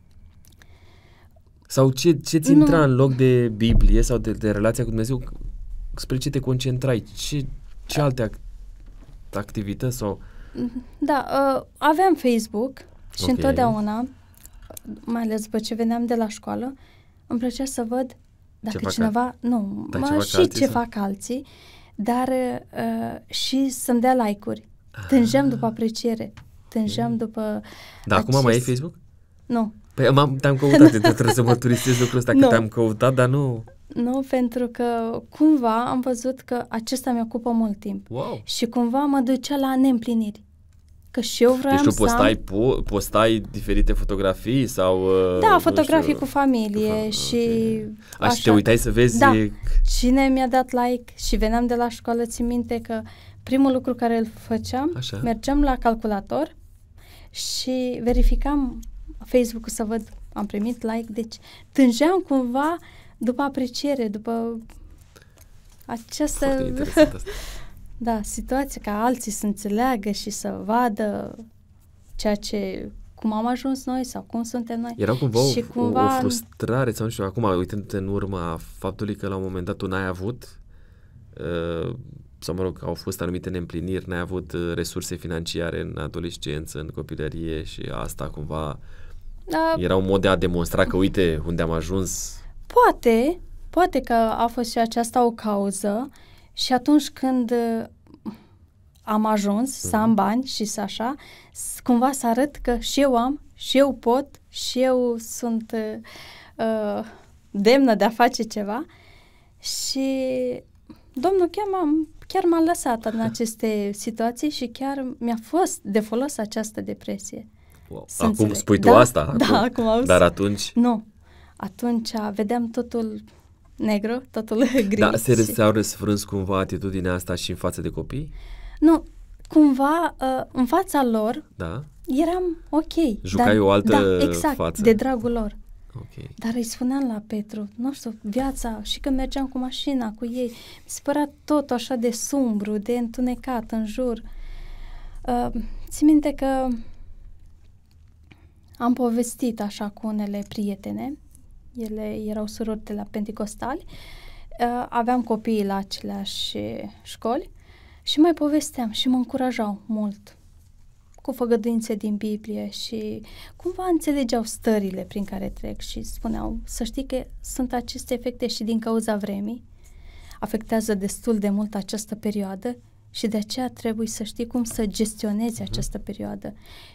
Sau ce, ce-ți intra nu. în loc de Biblie sau de, de relația cu Dumnezeu? spre ce te concentrai? Ce, ce da. alte act- activități sau... Da, uh, aveam Facebook și okay. întotdeauna, mai ales după ce veneam de la școală, îmi plăcea să văd dacă ce cineva... Da, fac Nu, dacă mă, ce și ce sau? fac alții, dar uh, și să-mi dea like-uri. Ah. Tângeam ah. după apreciere, tângeam după... Da, acum mai ai Facebook? Nu. Păi am, te-am căutat, te trebuie să turistez lucrul ăsta, că te-am căutat, dar nu... Nu, pentru că cumva am văzut că acesta mi-ocupă mult timp. Wow. Și cumva mă ducea la neîmpliniri. Că și eu vreau deci tu postai, să am... po- postai diferite fotografii sau... Uh, da, fotografii știu, cu familie cu fa- și okay. așa. Și te uitai să vezi... Da. Cine mi-a dat like și veneam de la școală, țin minte că primul lucru care îl făceam, așa. mergeam la calculator și verificam Facebook-ul să văd am primit like, deci tângeam cumva uh, după apreciere, după această da, situație ca alții să înțeleagă și să vadă ceea ce cum am ajuns noi sau cum suntem noi. Era cumva, și o, cumva... o frustrare sau nu știu, acum uitându-te în urma faptului că la un moment dat tu n-ai avut uh, sau mă rog, au fost anumite neîmpliniri, n-ai avut uh, resurse financiare în adolescență, în copilărie și asta cumva da. era un mod de a demonstra că uite unde am ajuns Poate, poate că a fost și aceasta o cauză și atunci când uh, am ajuns mm să am mhm. bani și să așa, cumva să arăt că și eu am, și eu pot, și eu sunt uh, uh demnă de a face ceva. Și domnul chiar, chiar m-a lăsat în aceste situații și chiar mi-a fost de folos această depresie. Wow. Acum înțeleg. spui tu da, asta? Acum. Da, acum am Dar atunci? Nu, atunci vedem totul negru, totul gri. Da, se au răsfrâns cumva atitudinea asta și în față de copii? Nu, cumva uh, în fața lor da. eram ok. Jucai dar, o altă da, exact, față. de dragul lor. Okay. Dar îi spuneam la Petru, nu știu, viața și când mergeam cu mașina, cu ei, mi se părea tot așa de sumbru, de întunecat în jur. Uh, ți minte că am povestit așa cu unele prietene ele erau surori de la Pentecostali, uh, eh, aveam copiii la aceleași școli și mai povesteam și mă încurajau mult cu făgăduințe din Biblie și cumva înțelegeau stările prin care trec și spuneau să știi că sunt aceste efecte și din cauza vremii, afectează destul de mult această perioadă și de aceea trebuie să știi cum să gestionezi mhm. această perioadă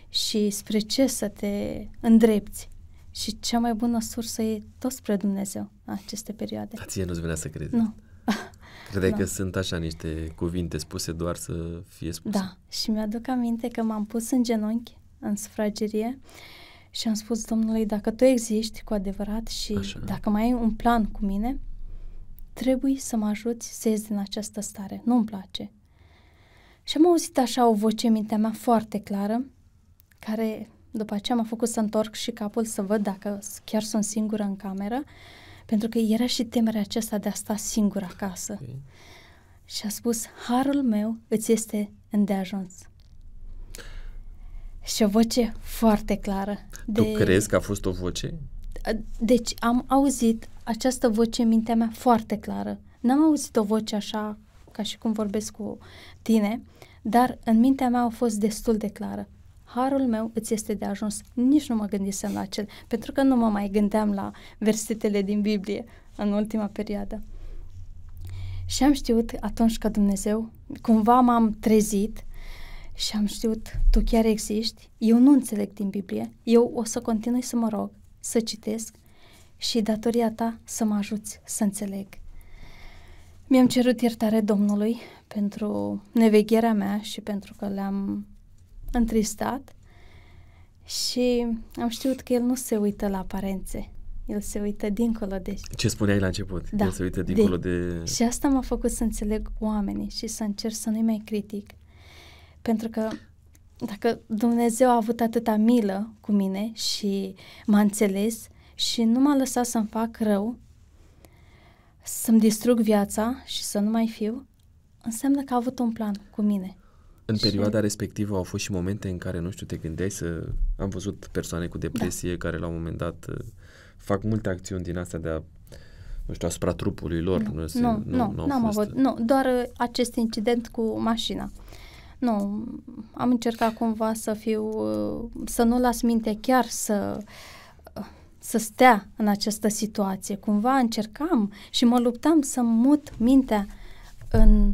și spre ce să te îndrepți. Și cea mai bună sursă e tot spre Dumnezeu aceste perioade. Dar ție nu-ți venea să crezi. Nu. Credeai da. că sunt așa niște cuvinte spuse doar să fie spuse. Da, și mi-aduc aminte că m-am pus în genunchi, în sufragerie și am spus Domnului, dacă tu existi cu adevărat și așa. dacă mai ai un plan cu mine, trebuie să mă ajuți să ies din această stare. Nu-mi place. Și am auzit așa o voce în mintea mea foarte clară, care după aceea m-a făcut să întorc și capul să văd dacă chiar sunt singură în cameră, pentru că era și temerea aceasta de a sta singură acasă. Okay. Și a spus, harul meu îți este îndeajuns. Și o voce foarte clară. De... Tu crezi că a fost o voce? Deci am auzit această voce în mintea mea foarte clară. N-am auzit o voce așa ca și cum vorbesc cu tine, dar în mintea mea a fost destul de clară harul meu îți este de ajuns. Nici nu mă gândisem la acel, pentru că nu mă mai gândeam la versetele din Biblie în ultima perioadă. Și am știut atunci că Dumnezeu, cumva m-am trezit și am știut, tu chiar existi, eu nu înțeleg din Biblie, eu o să continui să mă rog, să citesc și datoria ta să mă ajuți să înțeleg. Mi-am cerut iertare Domnului pentru nevegherea mea și pentru că le-am întristat și am știut că el nu se uită la aparențe. El se uită dincolo de... Ce spuneai la început? Da, el se uită dincolo de... de... Și asta m-a făcut să înțeleg oamenii și să încerc să nu-i mai critic. Pentru că dacă Dumnezeu a avut atâta milă cu mine și m-a înțeles și nu m-a lăsat să-mi fac rău, să-mi distrug viața și să nu mai fiu, înseamnă că a avut un plan cu mine. În perioada și... respectivă au fost și momente în care, nu știu, te gândeai să... Am văzut persoane cu depresie da. care la un moment dat uh, fac multe acțiuni din astea de a nu știu, asupra trupului lor. Nu, se, nu, nu, nu, nu am fost... avut, nu, doar uh, acest incident cu mașina. Nu, am încercat cumva să fiu, uh, să nu las mintea chiar să să stea în această situație. Cumva încercam și mă luptam să mut mintea în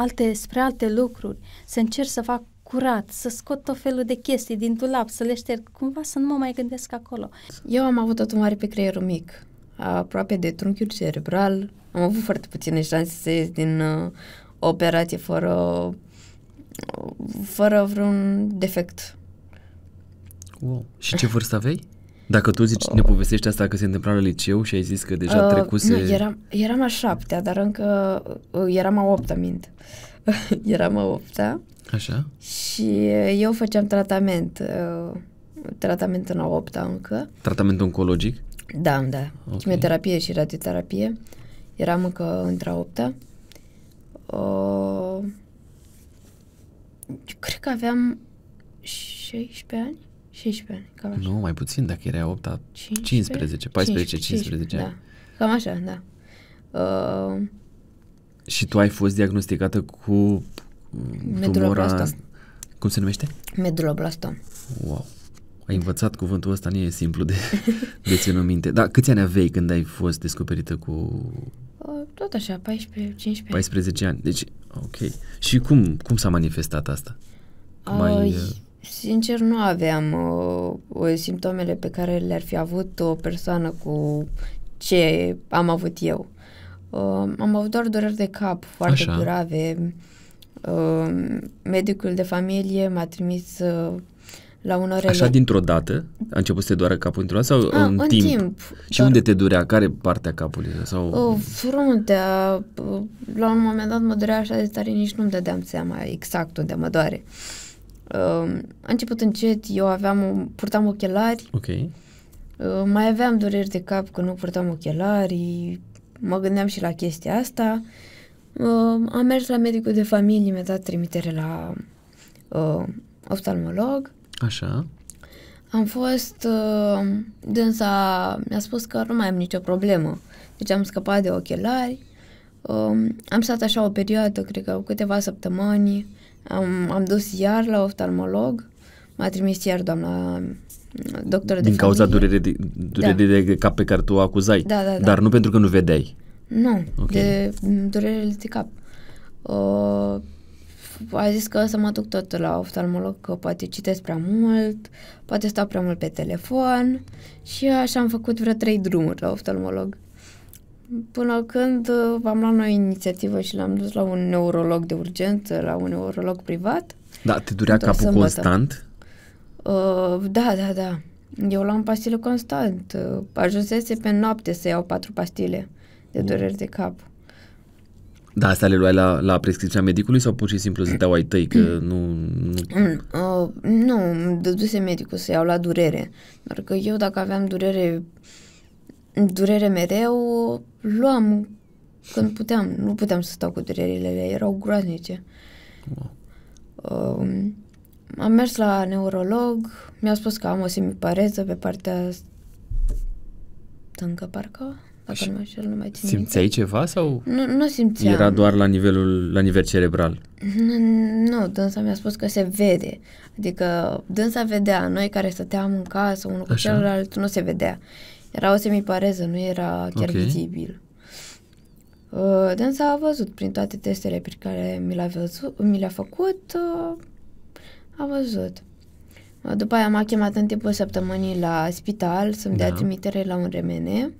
alte, spre alte lucruri, să încerc să fac curat, să scot tot felul de chestii din dulap, să le șterg, cumva să nu mă mai gândesc acolo. Eu am avut o tumoare pe creierul mic, aproape de trunchiul cerebral, am avut foarte puține șanse să ies din uh, operație fără, fără vreun defect. Wow. Și ce vârstă aveai? Dacă tu zici, ne povestești asta că se întâmpla la liceu și ai zis că deja uh, trecuse... Nu, eram, eram a șaptea, dar încă uh, eram a opta, mint. eram a opta. Așa. Și uh, eu făceam tratament, uh, tratament în a opta încă. Tratament oncologic? Da, da. Okay. Chimioterapie și radioterapie. Eram încă între a opta. Uh, cred că aveam 16 ani. 16 ani, cam așa. Nu, mai puțin, dacă era 8 15? 15, 14, 15, 15 ani. Da. Cam așa, da. Uh, și tu ai fost diagnosticată cu tumora... Cum se numește? Meduloblastom. Wow. Ai învățat cuvântul ăsta, nu e simplu de, de ținut minte. Dar câți ani aveai când ai fost descoperită cu... Uh, tot așa, 14, 15. 14 ani. Deci, ok. Și cum, cum s-a manifestat asta? Cum ai uh, Sincer, nu aveam uh, simptomele pe care le-ar fi avut o persoană cu ce am avut eu. Uh, am avut doar dureri de cap foarte Așa. grave. Uh, medicul de familie m-a trimis uh, la un orele. Așa dintr-o dată? A început să te doară capul dintr-o dată sau ah, în, în timp? timp? Și doar... unde te durea? Care partea capului? Sau... Uh, fruntea. Uh, la un moment dat mă durea așa de tare, nici nu-mi dădeam seama exact unde mă doare. Uh, Uh, a început încet, eu aveam, o, purtam ochelari. Ok. Uh, mai aveam dureri de cap că nu purtam ochelari, mă gândeam și la chestia asta. Uh, am mers la medicul de familie, mi-a dat trimitere la uh, oftalmolog. Așa. Am fost, uh, dânsa mi-a spus că nu mai am nicio problemă, deci am scăpat de ochelari. Uh, am stat așa o perioadă, cred că câteva săptămâni, am, am dus iar la oftalmolog, m-a trimis iar doamna um, doctoră Din de cauza durerii de, durere da. de cap pe care tu o acuzai, da, da, da. dar nu pentru că nu vedeai. Nu, okay. de durerile de cap. Uh, a zis că să mă duc tot la oftalmolog, că poate citesc prea mult, poate stau prea mult pe telefon și așa am făcut vreo trei drumuri la oftalmolog. Până când uh, am luat noi inițiativă și l-am dus la un neurolog de urgență, la un neurolog privat. Da, te durea capul sâmbătă. constant? Uh, da, da, da. Eu luam pastile constant. Uh, ajunsese pe noapte să iau patru pastile de oh. dureri de cap. Da, astea le luai la, la prescripția medicului sau pur și simplu te ai tăi că nu... Nu, mm, uh, nu dăduse medicul să iau la durere. Doar că eu dacă aveam durere durere mereu, luam când puteam. Nu puteam să stau cu durerile erau groaznice. Wow. Uh, am mers la neurolog, mi-a spus că am o semipareză pe partea stâncă, parcă, dacă nu mai știu, nu mai țin Simțeai ceva sau? Nu, nu simțeam. Era doar la nivelul, la nivel cerebral? Nu, dânsa mi-a spus că se vede. Adică dânsa vedea, noi care stăteam în casă, unul cu Așa. celălalt, nu se vedea. Era o semipareză, nu era chiar okay. vizibil. Uh, Dânsa a văzut prin toate testele pe care mi le-a, văzut, mi le-a făcut, uh, a văzut. Uh, după aia m-a chemat în timpul săptămânii la spital să-mi da. dea trimitere la un remene.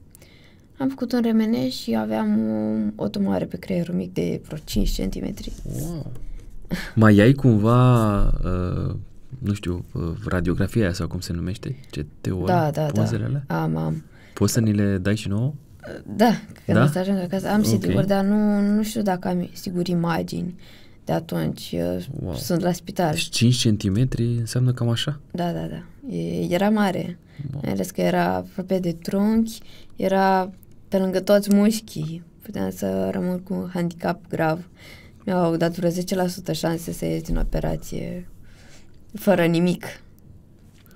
Am făcut un remene și aveam o, o tumoare pe creierul mic de vreo 5 cm. Wow. Mai ai cumva uh, nu știu, uh, radiografia sau cum se numește, CTO, da, da, da, pozele da. alea? Am, am. Poți să ni le dai și nouă? Da, când da? să ajung acasă. Am okay. sigur, dar nu, nu știu dacă am sigur imagini de atunci. Wow. Sunt la spital. Deci 5 cm înseamnă cam așa? Da, da, da. E, era mare. Wow. Mai ales că era aproape de trunchi, era pe lângă toți mușchii. Puteam să rămân cu un handicap grav. Mi-au dat vreo 10% șanse să ies din operație fără nimic.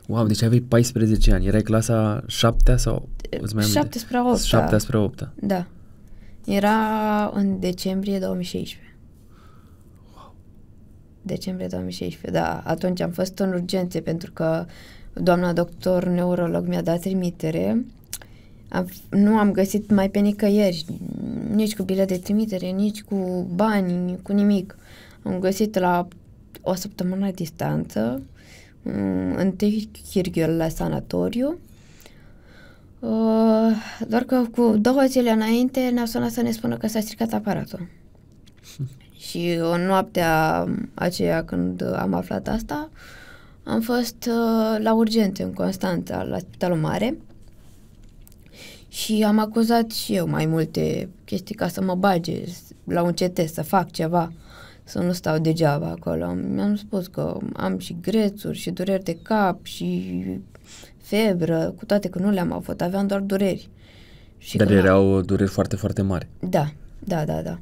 Wow, deci aveai 14 ani. Erai clasa 7 sau... 7 spre 8. 7 spre 8. Da. Era în decembrie 2016. Wow. Decembrie 2016, da. Atunci am fost în urgențe pentru că doamna doctor neurolog mi-a dat trimitere. Am, nu am găsit mai pe nicăieri, nici cu bilet de trimitere, nici cu bani, cu nimic. Am găsit la o săptămână distanță, mm, întâi Chirghiol la sanatoriu, uh, doar că cu două zile înainte ne-au sunat să ne spună că s-a stricat aparatul. Și o noaptea aceea când am aflat asta, am fost uh, la urgențe în Constanța, la Spitalul Mare, și am acuzat și eu mai multe chestii ca să mă bage la un CT, să fac ceva să nu stau degeaba acolo. Mi-am spus că am și grețuri și dureri de cap și febră, cu toate că nu le-am avut, aveam doar dureri. Și Dar erau am... dureri foarte, foarte mari. Da, da, da, da.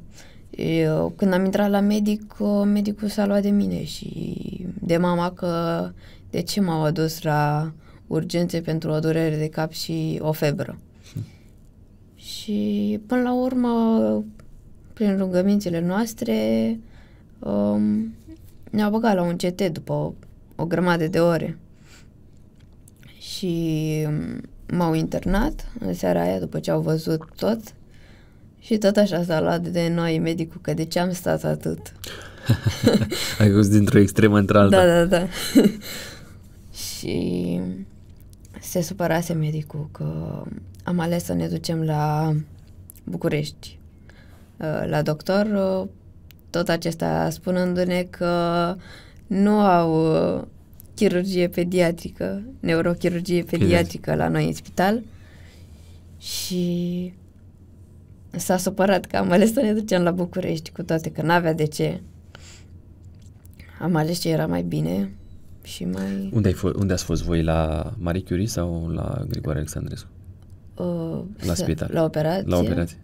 Eu, când am intrat la medic, medicul s-a luat de mine și de mama că de ce m-au adus la urgențe pentru o durere de cap și o febră. Hmm. Și până la urmă, prin rugămințele noastre, um, ne-au băgat la un CT după o, o grămadă de ore. Și um, m-au internat în seara aia după ce au văzut tot și tot așa s-a luat de noi medicul că de ce am stat atât. Ai fost dintr-o extremă într-alta. Da, da, da. și um, se supărase medicul că am ales să ne ducem la București. Uh, la doctor uh, tot acesta spunându-ne că nu au uh, chirurgie pediatrică, neurochirurgie pediatrică la noi în spital și s-a supărat că am ales să ne ducem la București, cu toate că n-avea de ce. Am ales ce era mai bine și mai... Unde, ai f- unde ați fost voi? La Marie Curie sau la Grigore Alexandrescu? Uh, la spital. La operație. La operație.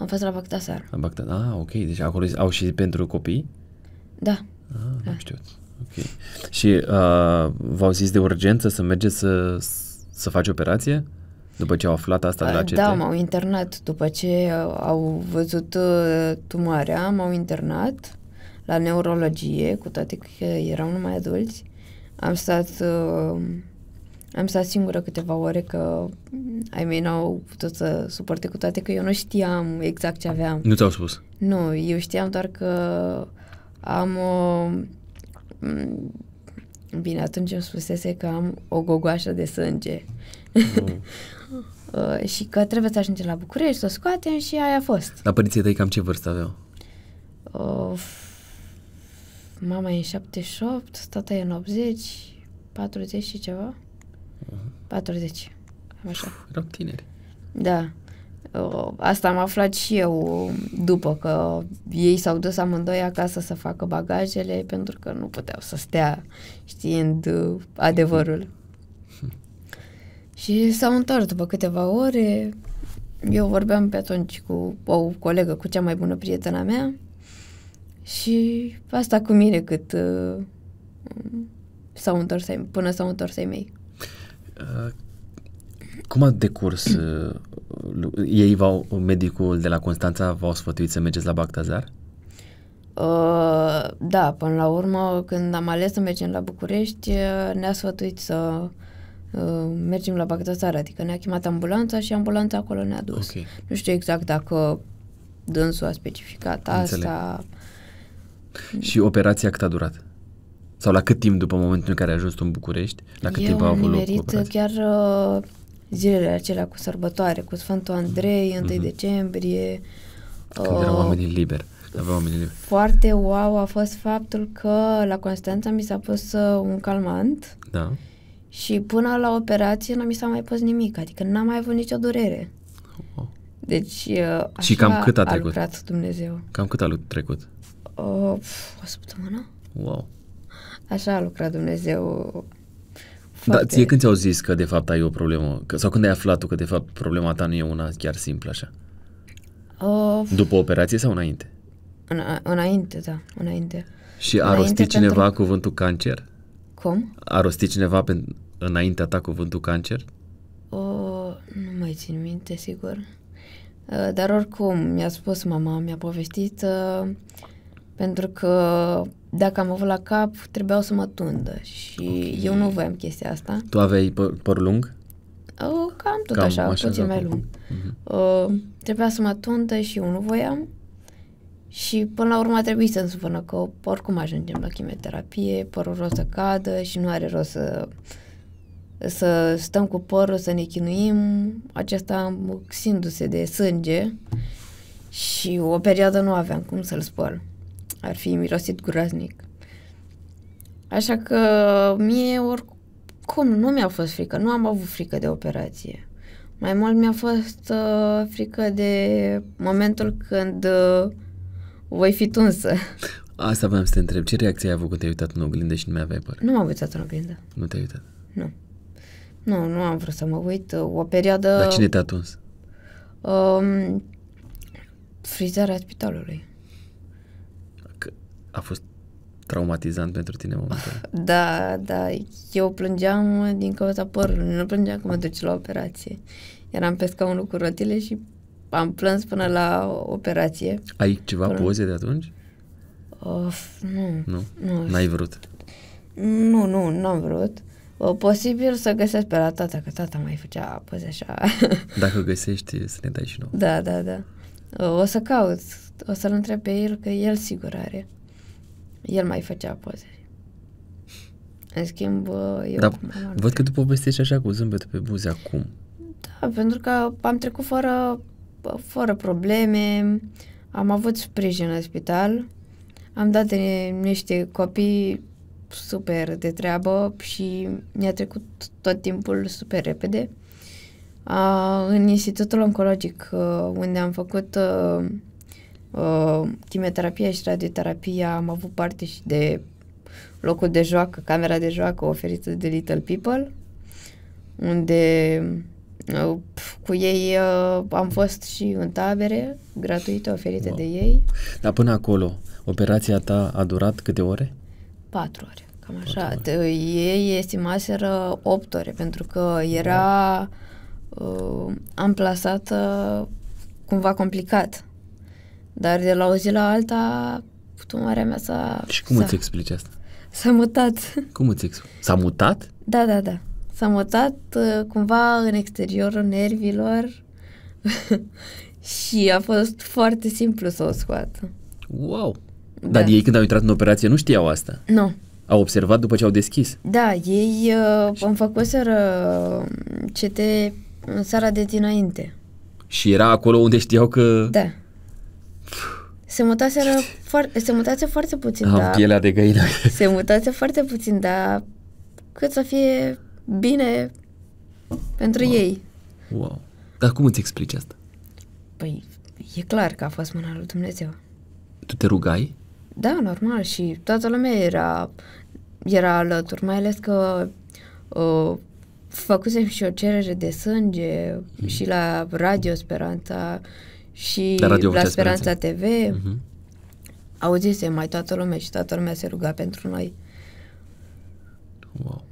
Am fost la seara. La Bacta, ah, ok. Deci acolo au și pentru copii? Da. Ah, da. nu știu. Ok. Și uh, v-au zis de urgență să mergeți să, să faci operație? După ce au aflat asta de la CT? Da, m-au internat. După ce uh, au văzut uh, tumarea, m-au internat la neurologie, cu toate că erau numai adulți. Am stat uh, am stat singură câteva ore că ai mei n-au putut să suporte cu toate că eu nu știam exact ce aveam. Nu ți-au spus? Nu, eu știam doar că am o... Mm, bine, atunci îmi spusese că am o gogoașă de sânge. Mm. Uh, și că trebuie să ajungem la București, să o scoatem și aia a fost. La părinții tăi cam ce vârstă aveau? Of. mama e în 78, tata e în 80, 40 și ceva. 40. Așa. Erau tineri. Da. Asta am aflat și eu după că ei s-au dus amândoi acasă să facă bagajele pentru că nu puteau să stea știind uh, adevărul. și s-au întors după câteva ore. Eu vorbeam pe atunci cu o colegă, cu cea mai bună prietena mea și asta cu mine cât uh, s-au întors ai, până s-au întors ai mei. Uh, cum a decurs? Uh, ei v-au, medicul de la Constanța v-au sfătuit să mergeți la Bactazar? Uh, da, până la urmă, când am ales să mergem la București, uh, ne-a sfătuit să uh, mergem la Bactazar, adică ne-a chemat ambulanța și ambulanța acolo ne-a dus. Okay. Nu știu exact dacă dânsul a specificat Înțeleg. asta. Și operația cât a durat? Sau la cât timp după momentul în care ai ajuns tu în București? La cât Eu timp a avut loc chiar uh, zilele acelea cu sărbătoare, cu Sfântul Andrei, mm-hmm. 1 mm-hmm. decembrie. Când uh, erau oamenii liberi. liberi. Foarte wow a fost faptul că la Constanța mi s-a pus uh, un calmant. Da. Și până la operație nu mi s-a mai pus nimic, adică n-am mai avut nicio durere. Oh. Deci, uh, așa și cam cât a trecut? lucrat Dumnezeu. Cam cât a trecut? O, uh, o săptămână. Wow. Așa a lucrat Dumnezeu. Da, foarte... Da, ție când ți-au zis că de fapt ai o problemă, că, sau când ai aflat tu că de fapt problema ta nu e una chiar simplă așa? Of... După operație sau înainte? În, înainte, da, înainte. Și a rostit cineva pentru... cuvântul cancer? Cum? A rostit cineva pe, înaintea ta cuvântul cancer? O, nu mai țin minte, sigur. Ă, dar oricum, mi-a spus mama, mi-a povestit, ă, pentru că dacă am avut la cap, trebuiau să mă tundă și okay. eu nu voiam chestia asta. Tu aveai p- păr lung? Uh, cam tot cam așa, așa, puțin mai lung. Uh-huh. Uh, trebuia să mă tundă și eu nu voiam. Și până la urmă a trebuit să-mi spună că oricum ajungem la chimioterapie, părul rost să cadă și nu are rost să, să stăm cu părul, să ne chinuim, acesta muxindu se de sânge și o perioadă nu aveam cum să-l spăl ar fi mirosit groaznic. Așa că mie oricum nu mi-a fost frică, nu am avut frică de operație. Mai mult mi-a fost uh, frică de momentul când uh, voi fi tunsă. Asta vreau să te întreb. Ce reacție ai avut când te-ai uitat în oglindă și nu mi aveai păr? Nu m-am uitat în oglindă. Nu te-ai uitat? Nu. Nu, nu am vrut să mă uit. O perioadă... Dar cine te-a tuns? Um, frizarea spitalului a fost traumatizant pentru tine momentul Da, da, eu plângeam din cauza părului, nu plângeam că mă duci la operație. Eram pe scaunul cu rotile și am plâns până la operație. Ai ceva până... poze de atunci? Of, nu. Nu? Nu. N-ai vrut? Nu, nu, n-am vrut. O Posibil să găsesc pe la tata, că tata mai făcea poze așa. Dacă găsești, să ne dai și nou. Da, da, da. O să caut, o să-l întreb pe el, că el sigur are. El mai făcea poze. În schimb, uh, eu... Dar văd că tu povestești așa cu zâmbet pe buze acum. Da, pentru că am trecut fără, fără probleme, am avut sprijin la spital, am dat niște copii super de treabă și mi-a trecut tot timpul super repede. A, în Institutul Oncologic, uh, unde am făcut uh, uh, chimioterapia și radioterapia, am avut parte și de locul de joacă, camera de joacă oferită de Little People, unde uh, cu ei uh, am fost și în tabere gratuite oferite wow. de ei. Dar până acolo, operația ta a durat câte ore? Patru ore, cam Patru așa. ore. Ei estimaseră opt ore, pentru că era wow. uh, amplasată cumva complicat dar de la o zi la alta, putumarea mea să. Și cum s-a, îți explici asta? S-a mutat. Cum îți explici? S-a mutat? Da, da, da. S-a mutat ă, cumva în exteriorul nervilor și a fost foarte simplu să o scoată. Wow! Da. Dar ei când au intrat în operație nu știau asta? Nu. Au observat după ce au deschis? Da, ei uh, ă, am făcut seră ă, CT în seara de dinainte. Și era acolo unde știau că... Da. Se mutaseră foarte, se mutase foarte puțin, Am da. pielea de găină. Se mutase foarte puțin, dar cât să fie bine pentru wow. ei. Wow. Dar cum îți explici asta? Păi, e clar că a fost mâna lui Dumnezeu. Tu te rugai? Da, normal, și toată lumea era, era alături, mai ales că uh, făcusem și o cerere de sânge mm. și la Radio Speranța și la, Radio la Speranța, Speranța TV. Uh-huh. Mhm. Auzise mai toată lumea și toată lumea se ruga pentru noi. Wow.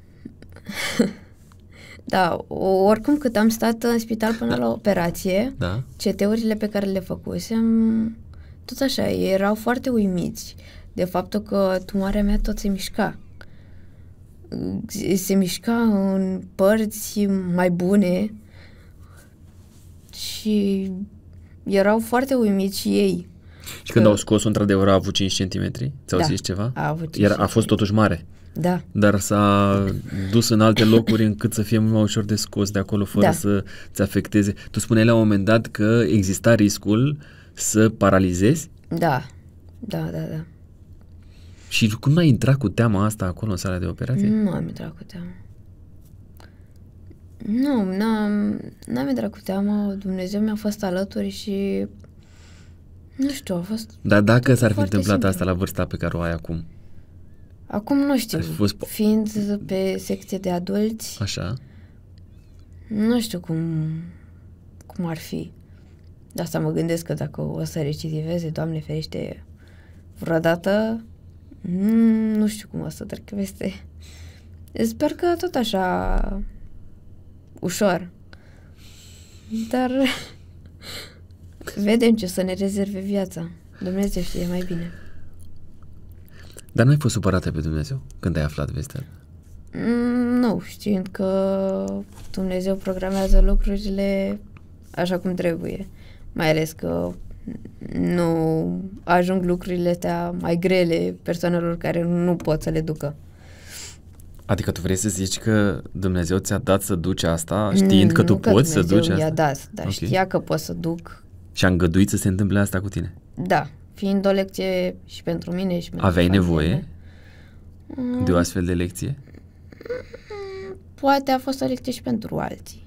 da, oricum cât am stat în spital până da. la operație, da. CT-urile pe care le făcusem, tot așa, erau foarte uimiți de faptul că tumoarea mea tot se mișca. Se mișca în părți mai bune și erau foarte uimiți și ei. Și că... când au scos într-adevăr, a avut 5 cm? Ți-au da, zis ceva? A avut 5 Iar a fost totuși mare. Da. Dar s-a dus în alte locuri încât să fie mult mai ușor de scos de acolo fără da. să-ți afecteze. Tu spuneai la un moment dat că exista riscul să paralizezi? Da, da, da, da. Și cum ai intrat cu teama asta acolo în sala de operație? Nu am intrat cu teama. Nu, n-am, n-am intrat cu teamă, Dumnezeu mi-a fost alături și nu știu, a fost... Dar dacă s-ar fi întâmplat simplu. asta la vârsta pe care o ai acum? Acum nu știu, fost... fiind pe secție de adulți... Așa? Nu știu cum, cum ar fi. De asta mă gândesc că dacă o să recidiveze, Doamne ferește, vreodată, mm, nu știu cum o să trec peste. Sper că tot așa ușor. Dar vedem ce să ne rezerve viața. Dumnezeu știe mai bine. Dar nu ai fost supărată pe Dumnezeu când ai aflat vestea? Mm, nu, știind că Dumnezeu programează lucrurile așa cum trebuie. Mai ales că nu ajung lucrurile astea mai grele persoanelor care nu pot să le ducă. Adică tu vrei să zici că Dumnezeu ți-a dat să duci asta știind mm, că tu că poți Dumnezeu să duci asta? Da, da, okay. știa că poți să duc. Și a îngăduit să se întâmple asta cu tine? Da, fiind o lecție și pentru mine și pentru Aveai nevoie mine. de o astfel de lecție? Mm, poate a fost o lecție și pentru alții.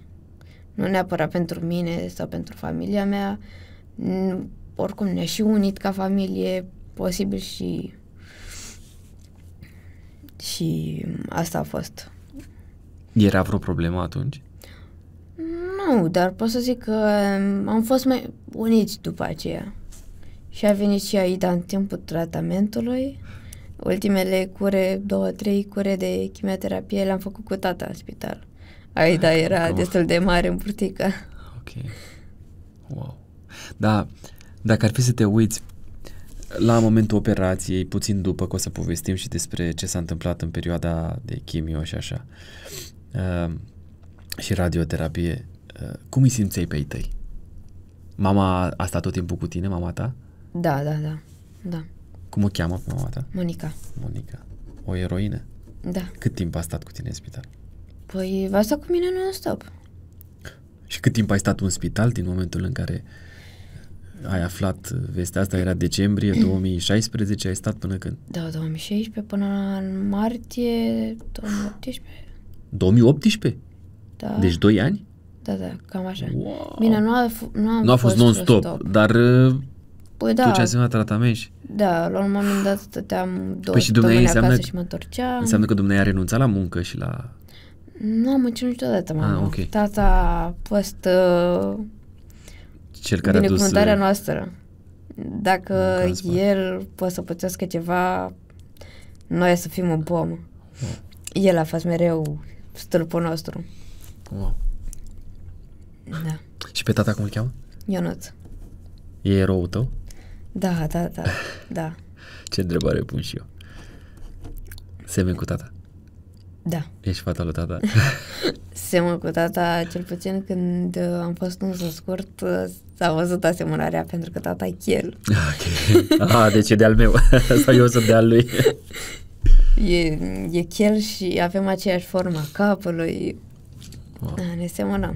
Nu neapărat pentru mine sau pentru familia mea. Mm, oricum ne-a și unit ca familie, posibil și și mm, asta a fost. Era vreo problemă atunci? Nu, dar pot să zic că mm, am fost mai uniți după aceea. Și a venit și Aida în timpul tratamentului. Ultimele cure, două, trei cure de chimioterapie le-am făcut cu tata în spital. Aida Hai, ah, era frumos. destul de mare în purtică. Ok. Wow. Da, dacă ar fi să te uiți la momentul operației, puțin după, că o să povestim și despre ce s-a întâmplat în perioada de chimio și așa, uh, și radioterapie, uh, cum îi simțeai pe ei tăi? Mama a stat tot timpul cu tine, mama ta? Da, da, da. da. Cum o cheamă pe mama ta? Monica. Monica. O eroină? Da. Cât timp a stat cu tine în spital? Păi, va sta cu mine non-stop. Și cât timp ai stat în spital din momentul în care uh, ai aflat vestea asta, era decembrie 2016, ai stat până când? Da, 2016 până în martie 2018. 2018? Da. Deci 2 ani? Da, da, cam așa. Wow. Bine, nu a, nu, am nu a fost, fost non-stop, stop. dar uh, păi, da. tu ce ai semnat tratament și... Da, la un moment dat stăteam două păi și acasă că, și mă întorceam. Înseamnă că dumneavoastră a renunțat la muncă și la... Nu am început niciodată, mă. Ah, okay. Tata a fost... Uh, cel care a dus... Binecuvântarea uh, noastră. Dacă el poate să pățească ceva, noi să fim un pom. El a fost mereu stâlpul nostru. Wow. Da. Și pe tata cum îl cheamă? Ionuț. E eroul tău? Da, da, da, da. Ce întrebare pun și eu. Semeni cu tata. Da. Ești fata lui tata? Semăn cu tata, cel puțin când am fost un scurt, S-a văzut asemănarea pentru că tata e chel. Ah, ok. Ah, deci e de-al meu. Sau eu sunt de-al lui. E, e chel și avem aceeași formă a capului. Wow. Ah, ne semănăm.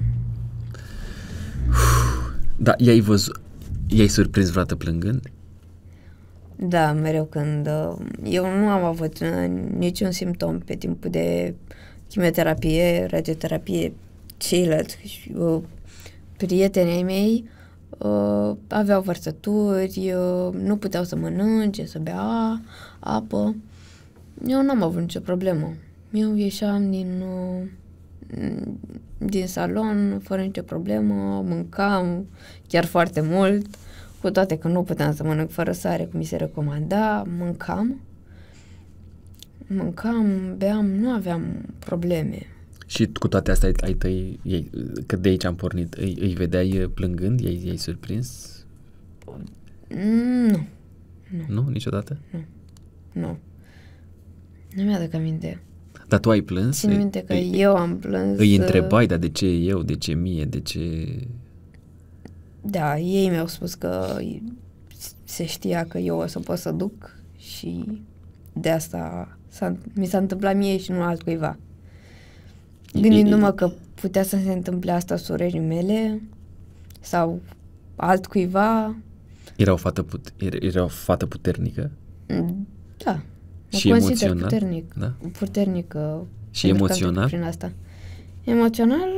Da, i-ai văzut, i-ai surprins vreodată plângând? Da, mereu când... Uh, eu nu am avut uh, niciun simptom pe timpul de chimioterapie, radioterapie, ceilalți uh, prietenii mei Uh, aveau vărsături, uh, nu puteau să mănânce, să bea apă. Eu n-am avut nicio problemă. Eu ieșeam din, uh, din salon fără nicio problemă, mâncam chiar foarte mult, cu toate că nu puteam să mănânc fără sare, cum mi se recomanda, mâncam. Mâncam, beam, nu aveam probleme. Și cu toate astea ai tăi, ei, că de aici am pornit, îi, îi vedeai uh, plângând? ei ai ai surprins? Mm, nu. Nu, nu niciodată? Nu. Nu. Nu mi-aduc aminte. Dar tu ai plâns? Țin minte că îi, eu am plâns. Îi uh, întrebai, dar de ce eu, de ce mie, de ce... Da, ei mi-au spus că se știa că eu o să pot să duc și de asta s-a, mi s-a întâmplat mie și nu altcuiva. Gândindu-mă că putea să se întâmple asta surorii mele sau altcuiva. Era o fată, put- era, era o fată puternică? Da. Mă și emoțional? Puternic, da? Puternică. Și emoțional? Prin asta. Emoțional,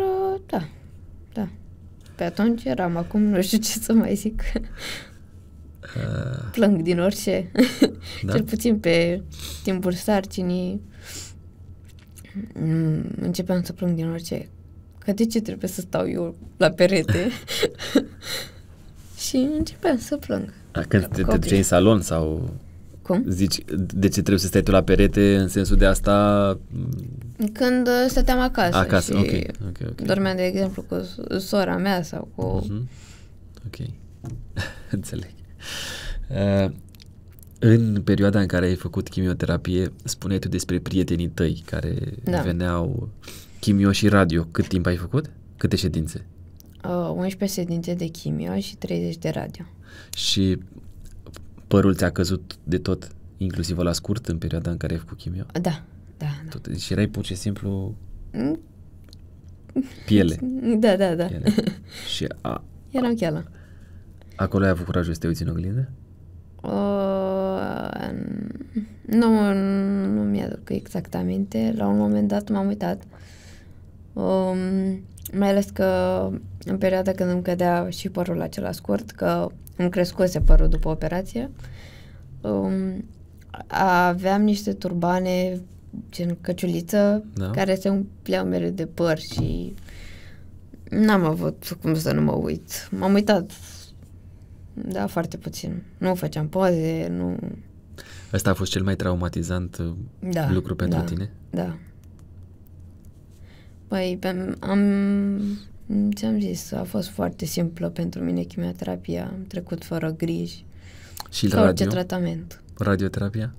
da. Da. Pe atunci eram, acum nu știu ce să mai zic. Uh, Plâng din orice. Da? Cel puțin pe timpul sarcinii Mm, începeam să plâng din orice. Că de ce trebuie să stau eu la perete? și începeam să plâng. A, când te, te duceai în salon sau... Cum? Zici, de ce trebuie să stai tu la perete în sensul de asta... Când uh, stăteam acasă. Acasă, ok. okay, okay. Dormeam, de exemplu, cu sora mea sau cu... Uh-huh. Ok. Înțeleg. Uh, în perioada în care ai făcut chimioterapie, spuneai tu despre prietenii tăi care da. veneau chimio și radio. Cât timp ai făcut? Câte ședințe? Uh, 11 ședințe de chimio și 30 de radio. Și părul ți-a căzut de tot, inclusiv la scurt, în perioada în care ai făcut chimio? Da, da. da. Și erai pur și simplu mm. piele. Da, da, da. Piele. Și a, Eram cheală. Acolo ai avut curajul să te uiți în oglindă? Uh, nu, nu mi-aduc exact aminte. La un moment dat m-am uitat. Um, mai ales că în perioada când îmi cădea și părul acela scurt, că îmi crescuse părul după operație, um, aveam niște turbane gen căciuliță da. care se umpleau mereu de păr și n-am avut cum să nu mă uit. M-am uitat da, foarte puțin. Nu făceam poze, nu... Asta a fost cel mai traumatizant uh, da, lucru pentru da, tine? Da. Păi, am... Ți-am zis, a fost foarte simplă pentru mine chimioterapia. Am trecut fără griji. Și Ca radio? orice tratament. Radioterapia?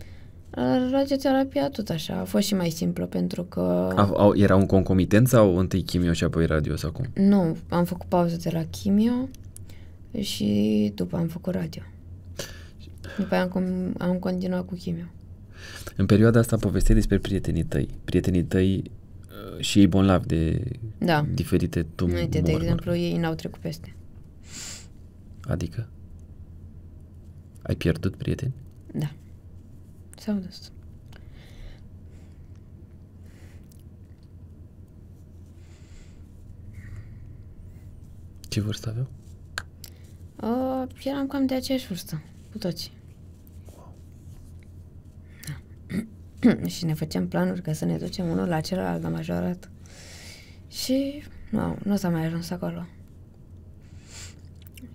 Radioterapia tot așa, a fost și mai simplă pentru că... A, a, era un concomitent sau întâi chimio și apoi radio sau cum? Nu, am făcut pauză de la chimio și după am făcut radio. După aia am, am continuat cu chimio. În perioada asta povesteai despre prietenii tăi. Prietenii tăi uh, și ei bolnavi de da. diferite tumori. Uite, de exemplu, ei n-au trecut peste. Adică? Ai pierdut prieteni? Da. S-au dus. Ce vârstă aveau? Uh, eram cam de aceeași vârstă, cu toți. Da. și ne făceam planuri ca să ne ducem unul la celălalt la majorat. Și nu, nu s-a mai ajuns acolo.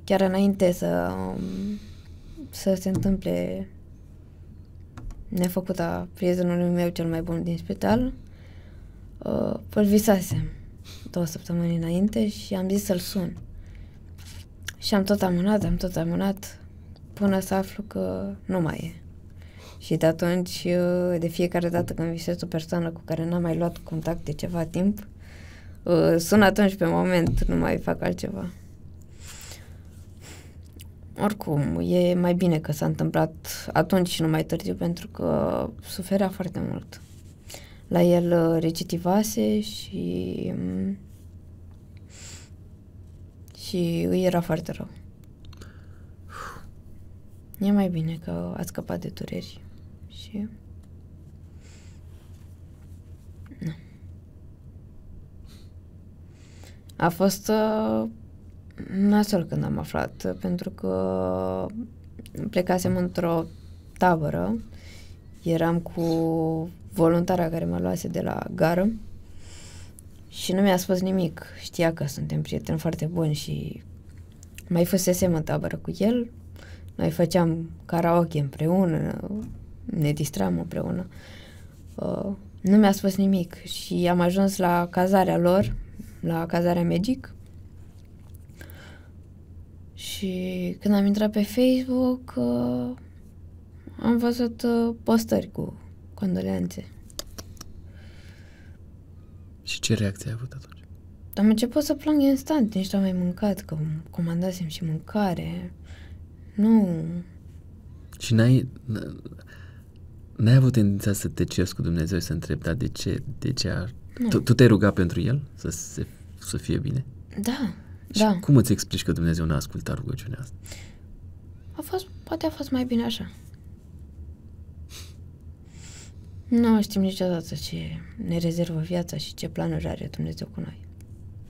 Chiar înainte să, um, să se întâmple nefăcuta prietenului meu cel mai bun din spital, uh, îl visasem două săptămâni înainte și am zis să-l sun. Și am tot amânat, am tot amânat, până să aflu că nu mai e. Și de atunci, uh, de fiecare dată când visez o persoană cu care n-am mai luat contact de ceva timp, uh, sun atunci pe moment, nu mai fac altceva. Oricum, e mai bine că s-a întâmplat atunci și nu mai târziu, pentru că suferea foarte mult. La el uh, recitivase și mm, și îi era foarte rău. E mai bine că a scăpat de dureri și... Nu. A fost uh, nasol când am aflat, pentru că plecasem într-o tabără, eram cu voluntara care mă luase de la gară și nu mi-a spus nimic. Știa că suntem prieteni foarte buni și mai fusesem în tabără cu el. Noi făceam karaoke împreună, ne distram împreună. Uh, nu mi-a spus nimic și am ajuns la cazarea lor, la cazarea Magic. Și când am intrat pe Facebook, uh, am văzut uh, postări cu condoleanțe. Și ce reacție ai avut atunci? Am început să plâng instant, nici nu am mai mâncat, că comandasem și mâncare. Nu. Și n-ai... N-ai avut tendința să te ceri cu Dumnezeu și să întrebi, dar de ce, de ce ar... Tu, tu te-ai rugat pentru el să, se, să fie bine? Da, și da. cum îți explici că Dumnezeu n-a ascultat rugăciunea asta? A fost, poate a fost mai bine așa. Nu știm niciodată ce ne rezervă viața și ce planuri are Dumnezeu cu noi.